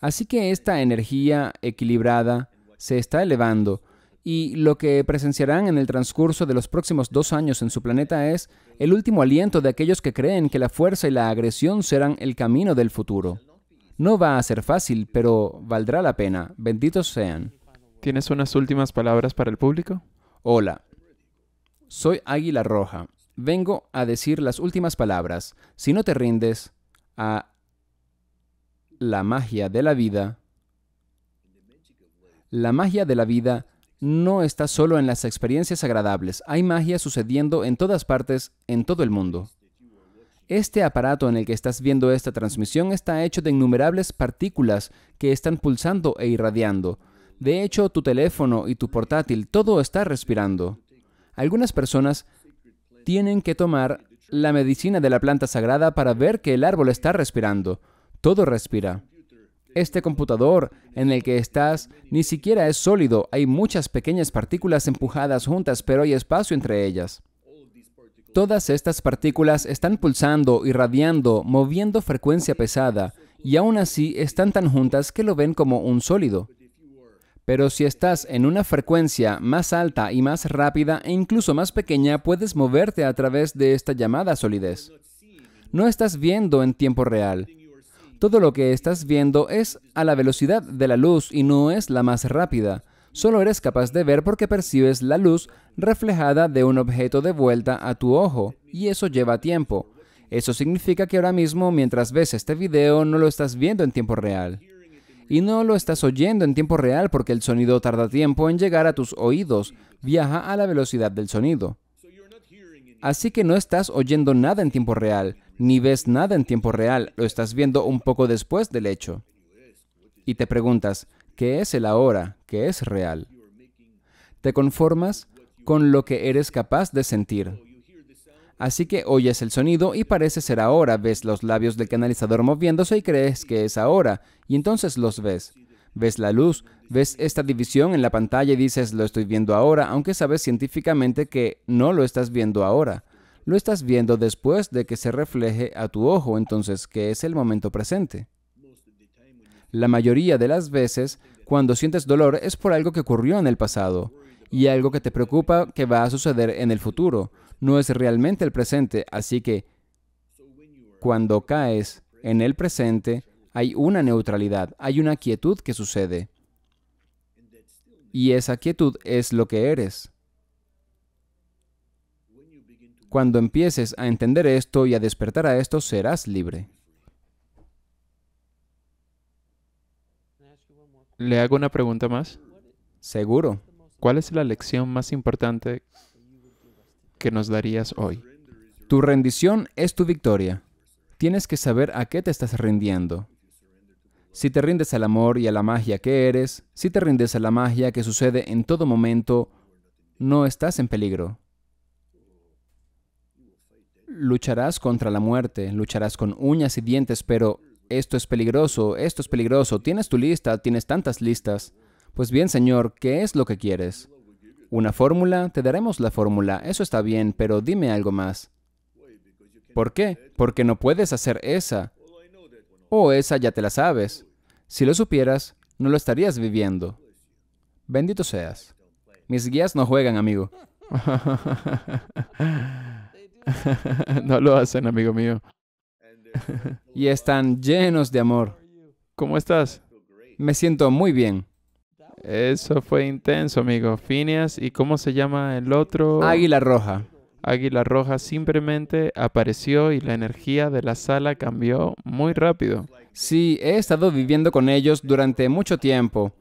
Así que esta energía equilibrada se está elevando y lo que presenciarán en el transcurso de los próximos dos años en su planeta es el último aliento de aquellos que creen que la fuerza y la agresión serán el camino del futuro. No va a ser fácil, pero valdrá la pena. Benditos sean. ¿Tienes unas últimas palabras para el público? Hola. Soy Águila Roja vengo a decir las últimas palabras. Si no te rindes a la magia de la vida, la magia de la vida no está solo en las experiencias agradables, hay magia sucediendo en todas partes, en todo el mundo. Este aparato en el que estás viendo esta transmisión está hecho de innumerables partículas que están pulsando e irradiando. De hecho, tu teléfono y tu portátil, todo está respirando. Algunas personas tienen que tomar la medicina de la planta sagrada para ver que el árbol está respirando. Todo respira. Este computador en el que estás ni siquiera es sólido, hay muchas pequeñas partículas empujadas juntas, pero hay espacio entre ellas. Todas estas partículas están pulsando, irradiando, moviendo frecuencia pesada, y aún así están tan juntas que lo ven como un sólido. Pero si estás en una frecuencia más alta y más rápida e incluso más pequeña, puedes moverte a través de esta llamada solidez. No estás viendo en tiempo real. Todo lo que estás viendo es a la velocidad de la luz y no es la más rápida. Solo eres capaz de ver porque percibes la luz reflejada de un objeto de vuelta a tu ojo, y eso lleva tiempo. Eso significa que ahora mismo, mientras ves este video, no lo estás viendo en tiempo real y no lo estás oyendo en tiempo real porque el sonido tarda tiempo en llegar a tus oídos, viaja a la velocidad del sonido. Así que no estás oyendo nada en tiempo real, ni ves nada en tiempo real, lo estás viendo un poco después del hecho. Y te preguntas, ¿qué es el ahora? ¿Qué es real? Te conformas con lo que eres capaz de sentir. Así que oyes el sonido y parece ser ahora, ves los labios del canalizador moviéndose y crees que es ahora, y entonces los ves. Ves la luz, ves esta división en la pantalla y dices lo estoy viendo ahora, aunque sabes científicamente que no lo estás viendo ahora. Lo estás viendo después de que se refleje a tu ojo, entonces, que es el momento presente. La mayoría de las veces, cuando sientes dolor es por algo que ocurrió en el pasado y algo que te preocupa que va a suceder en el futuro no es realmente el presente, así que cuando caes en el presente, hay una neutralidad, hay una quietud que sucede. Y esa quietud es lo que eres. Cuando empieces a entender esto y a despertar a esto, serás libre. ¿Le hago una pregunta más? Seguro. ¿Cuál es la lección más importante que nos darías hoy. Tu rendición es tu victoria. Tienes que saber a qué te estás rindiendo. Si te rindes al amor y a la magia que eres, si te rindes a la magia que sucede en todo momento, no estás en peligro. Lucharás contra la muerte, lucharás con uñas y dientes, pero esto es peligroso, esto es peligroso, tienes tu lista, tienes tantas listas. Pues bien, Señor, ¿qué es lo que quieres? ¿Una fórmula? Te daremos la fórmula, eso está bien, pero dime algo más. ¿Por qué? Porque no puedes hacer esa. O esa ya te la sabes. Si lo supieras, no lo estarías viviendo. Bendito seas. Mis guías no juegan, amigo. no lo hacen, amigo mío. y están llenos de amor. ¿Cómo estás? Me siento muy bien. Eso fue intenso, amigo. Phineas, ¿y cómo se llama el otro? Águila Roja. Águila Roja simplemente apareció y la energía de la sala cambió muy rápido. Sí, he estado viviendo con ellos durante mucho tiempo.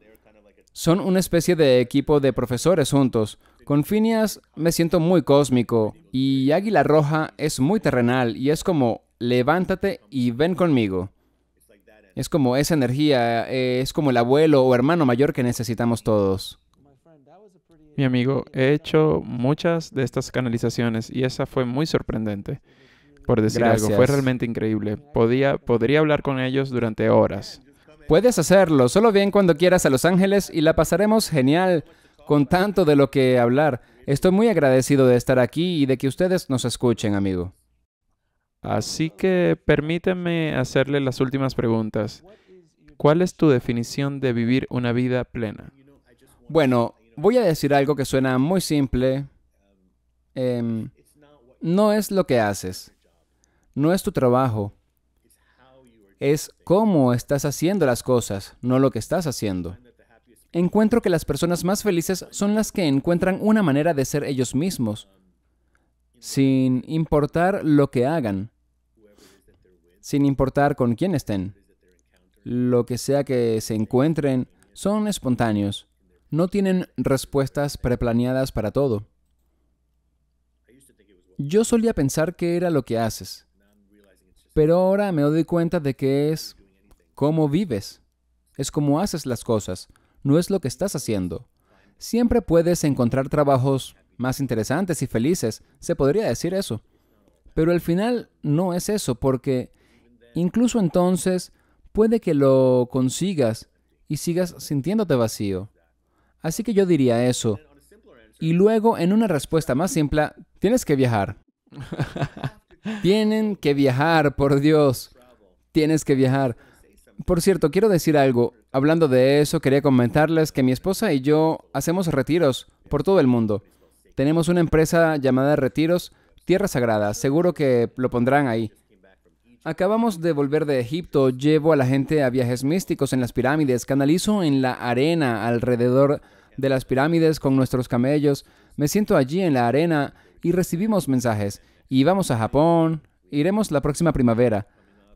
Son una especie de equipo de profesores juntos. Con Phineas me siento muy cósmico y Águila Roja es muy terrenal y es como levántate y ven conmigo. Es como esa energía, eh, es como el abuelo o hermano mayor que necesitamos todos. Mi amigo, he hecho muchas de estas canalizaciones y esa fue muy sorprendente, por decir algo. Fue realmente increíble. Podía, podría hablar con ellos durante horas. Puedes hacerlo, solo bien cuando quieras a Los Ángeles y la pasaremos genial con tanto de lo que hablar. Estoy muy agradecido de estar aquí y de que ustedes nos escuchen, amigo. Así que permíteme hacerle las últimas preguntas. ¿Cuál es tu definición de vivir una vida plena? Bueno, voy a decir algo que suena muy simple. Em, no es lo que haces, no es tu trabajo, es cómo estás haciendo las cosas, no lo que estás haciendo. Encuentro que las personas más felices son las que encuentran una manera de ser ellos mismos, sin importar lo que hagan sin importar con quién estén. Lo que sea que se encuentren, son espontáneos. No tienen respuestas preplaneadas para todo. Yo solía pensar que era lo que haces, pero ahora me doy cuenta de que es cómo vives, es cómo haces las cosas, no es lo que estás haciendo. Siempre puedes encontrar trabajos más interesantes y felices, se podría decir eso. Pero al final no es eso, porque Incluso entonces puede que lo consigas y sigas sintiéndote vacío. Así que yo diría eso. Y luego, en una respuesta más simple, tienes que viajar. Tienen que viajar, por Dios. Tienes que viajar. Por cierto, quiero decir algo. Hablando de eso, quería comentarles que mi esposa y yo hacemos retiros por todo el mundo. Tenemos una empresa llamada Retiros Tierra Sagrada. Seguro que lo pondrán ahí. Acabamos de volver de Egipto, llevo a la gente a viajes místicos en las pirámides, canalizo en la arena alrededor de las pirámides con nuestros camellos, me siento allí en la arena y recibimos mensajes. Y vamos a Japón, iremos la próxima primavera.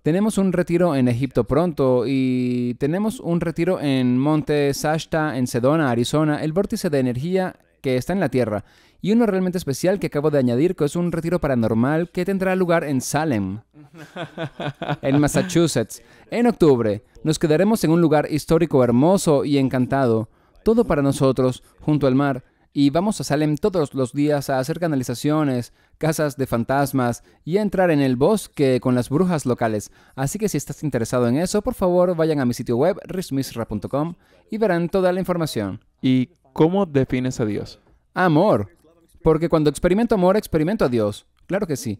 Tenemos un retiro en Egipto pronto y tenemos un retiro en Monte Sashta, en Sedona, Arizona. El vórtice de energía que está en la Tierra, y uno realmente especial que acabo de añadir, que es un retiro paranormal que tendrá lugar en Salem, en Massachusetts, en octubre. Nos quedaremos en un lugar histórico hermoso y encantado, todo para nosotros, junto al mar, y vamos a Salem todos los días a hacer canalizaciones, casas de fantasmas y a entrar en el bosque con las brujas locales. Así que si estás interesado en eso, por favor vayan a mi sitio web rismisra.com y verán toda la información. ¿Y ¿Cómo defines a Dios? Amor. Porque cuando experimento amor, experimento a Dios. Claro que sí.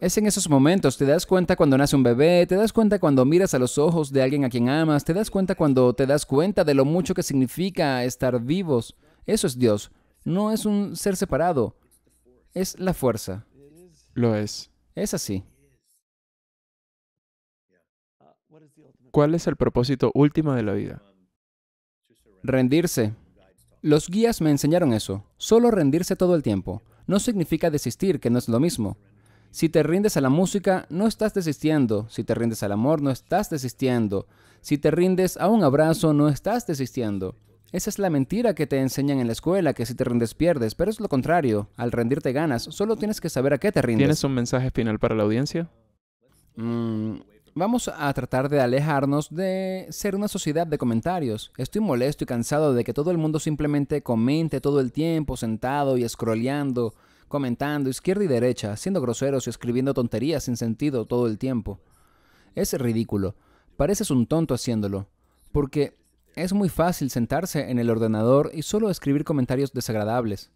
Es en esos momentos, te das cuenta cuando nace un bebé, te das cuenta cuando miras a los ojos de alguien a quien amas, te das cuenta cuando te das cuenta de lo mucho que significa estar vivos. Eso es Dios. No es un ser separado. Es la fuerza. Lo es. Es así. ¿Cuál es el propósito último de la vida? Rendirse. Los guías me enseñaron eso. Solo rendirse todo el tiempo. No significa desistir, que no es lo mismo. Si te rindes a la música, no estás desistiendo. Si te rindes al amor, no estás desistiendo. Si te rindes a un abrazo, no estás desistiendo. Esa es la mentira que te enseñan en la escuela, que si te rindes pierdes, pero es lo contrario. Al rendirte ganas, solo tienes que saber a qué te rindes. ¿Tienes un mensaje final para la audiencia? Mmm... Vamos a tratar de alejarnos de ser una sociedad de comentarios. Estoy molesto y cansado de que todo el mundo simplemente comente todo el tiempo, sentado y scrolleando, comentando izquierda y derecha, siendo groseros y escribiendo tonterías sin sentido todo el tiempo. Es ridículo. Pareces un tonto haciéndolo. Porque es muy fácil sentarse en el ordenador y solo escribir comentarios desagradables.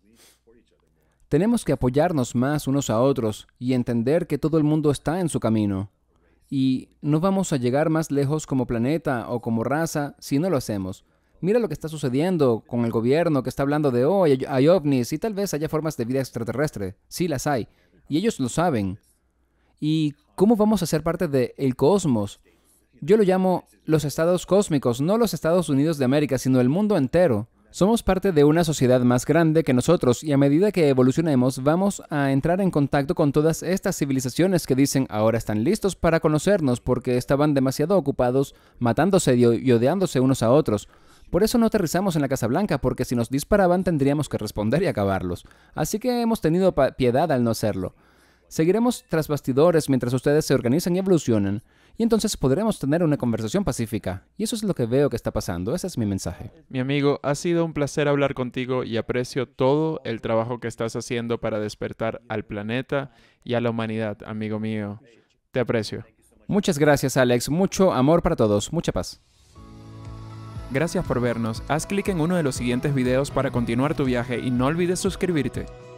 Tenemos que apoyarnos más unos a otros y entender que todo el mundo está en su camino. Y no vamos a llegar más lejos como planeta o como raza si no lo hacemos. Mira lo que está sucediendo con el gobierno que está hablando de, oh, hay, ovnis y tal vez haya formas de vida extraterrestre. Sí, las hay. Y ellos lo saben. ¿Y cómo vamos a ser parte del el cosmos? Yo lo llamo los estados cósmicos, no los Estados Unidos de América, sino el mundo entero. Somos parte de una sociedad más grande que nosotros y a medida que evolucionemos vamos a entrar en contacto con todas estas civilizaciones que dicen ahora están listos para conocernos porque estaban demasiado ocupados matándose y odiándose unos a otros. Por eso no aterrizamos en la Casa Blanca, porque si nos disparaban tendríamos que responder y acabarlos. Así que hemos tenido piedad al no hacerlo. Seguiremos tras bastidores mientras ustedes se organizan y evolucionan y entonces podremos tener una conversación pacífica. Y eso es lo que veo que está pasando, ese es mi mensaje. Mi amigo, ha sido un placer hablar contigo y aprecio todo el trabajo que estás haciendo para despertar al planeta y a la humanidad, amigo mío. Te aprecio. Muchas gracias, Alex. Mucho amor para todos. Mucha paz. Gracias por vernos. Haz clic en uno de los siguientes videos para continuar tu viaje y no olvides suscribirte.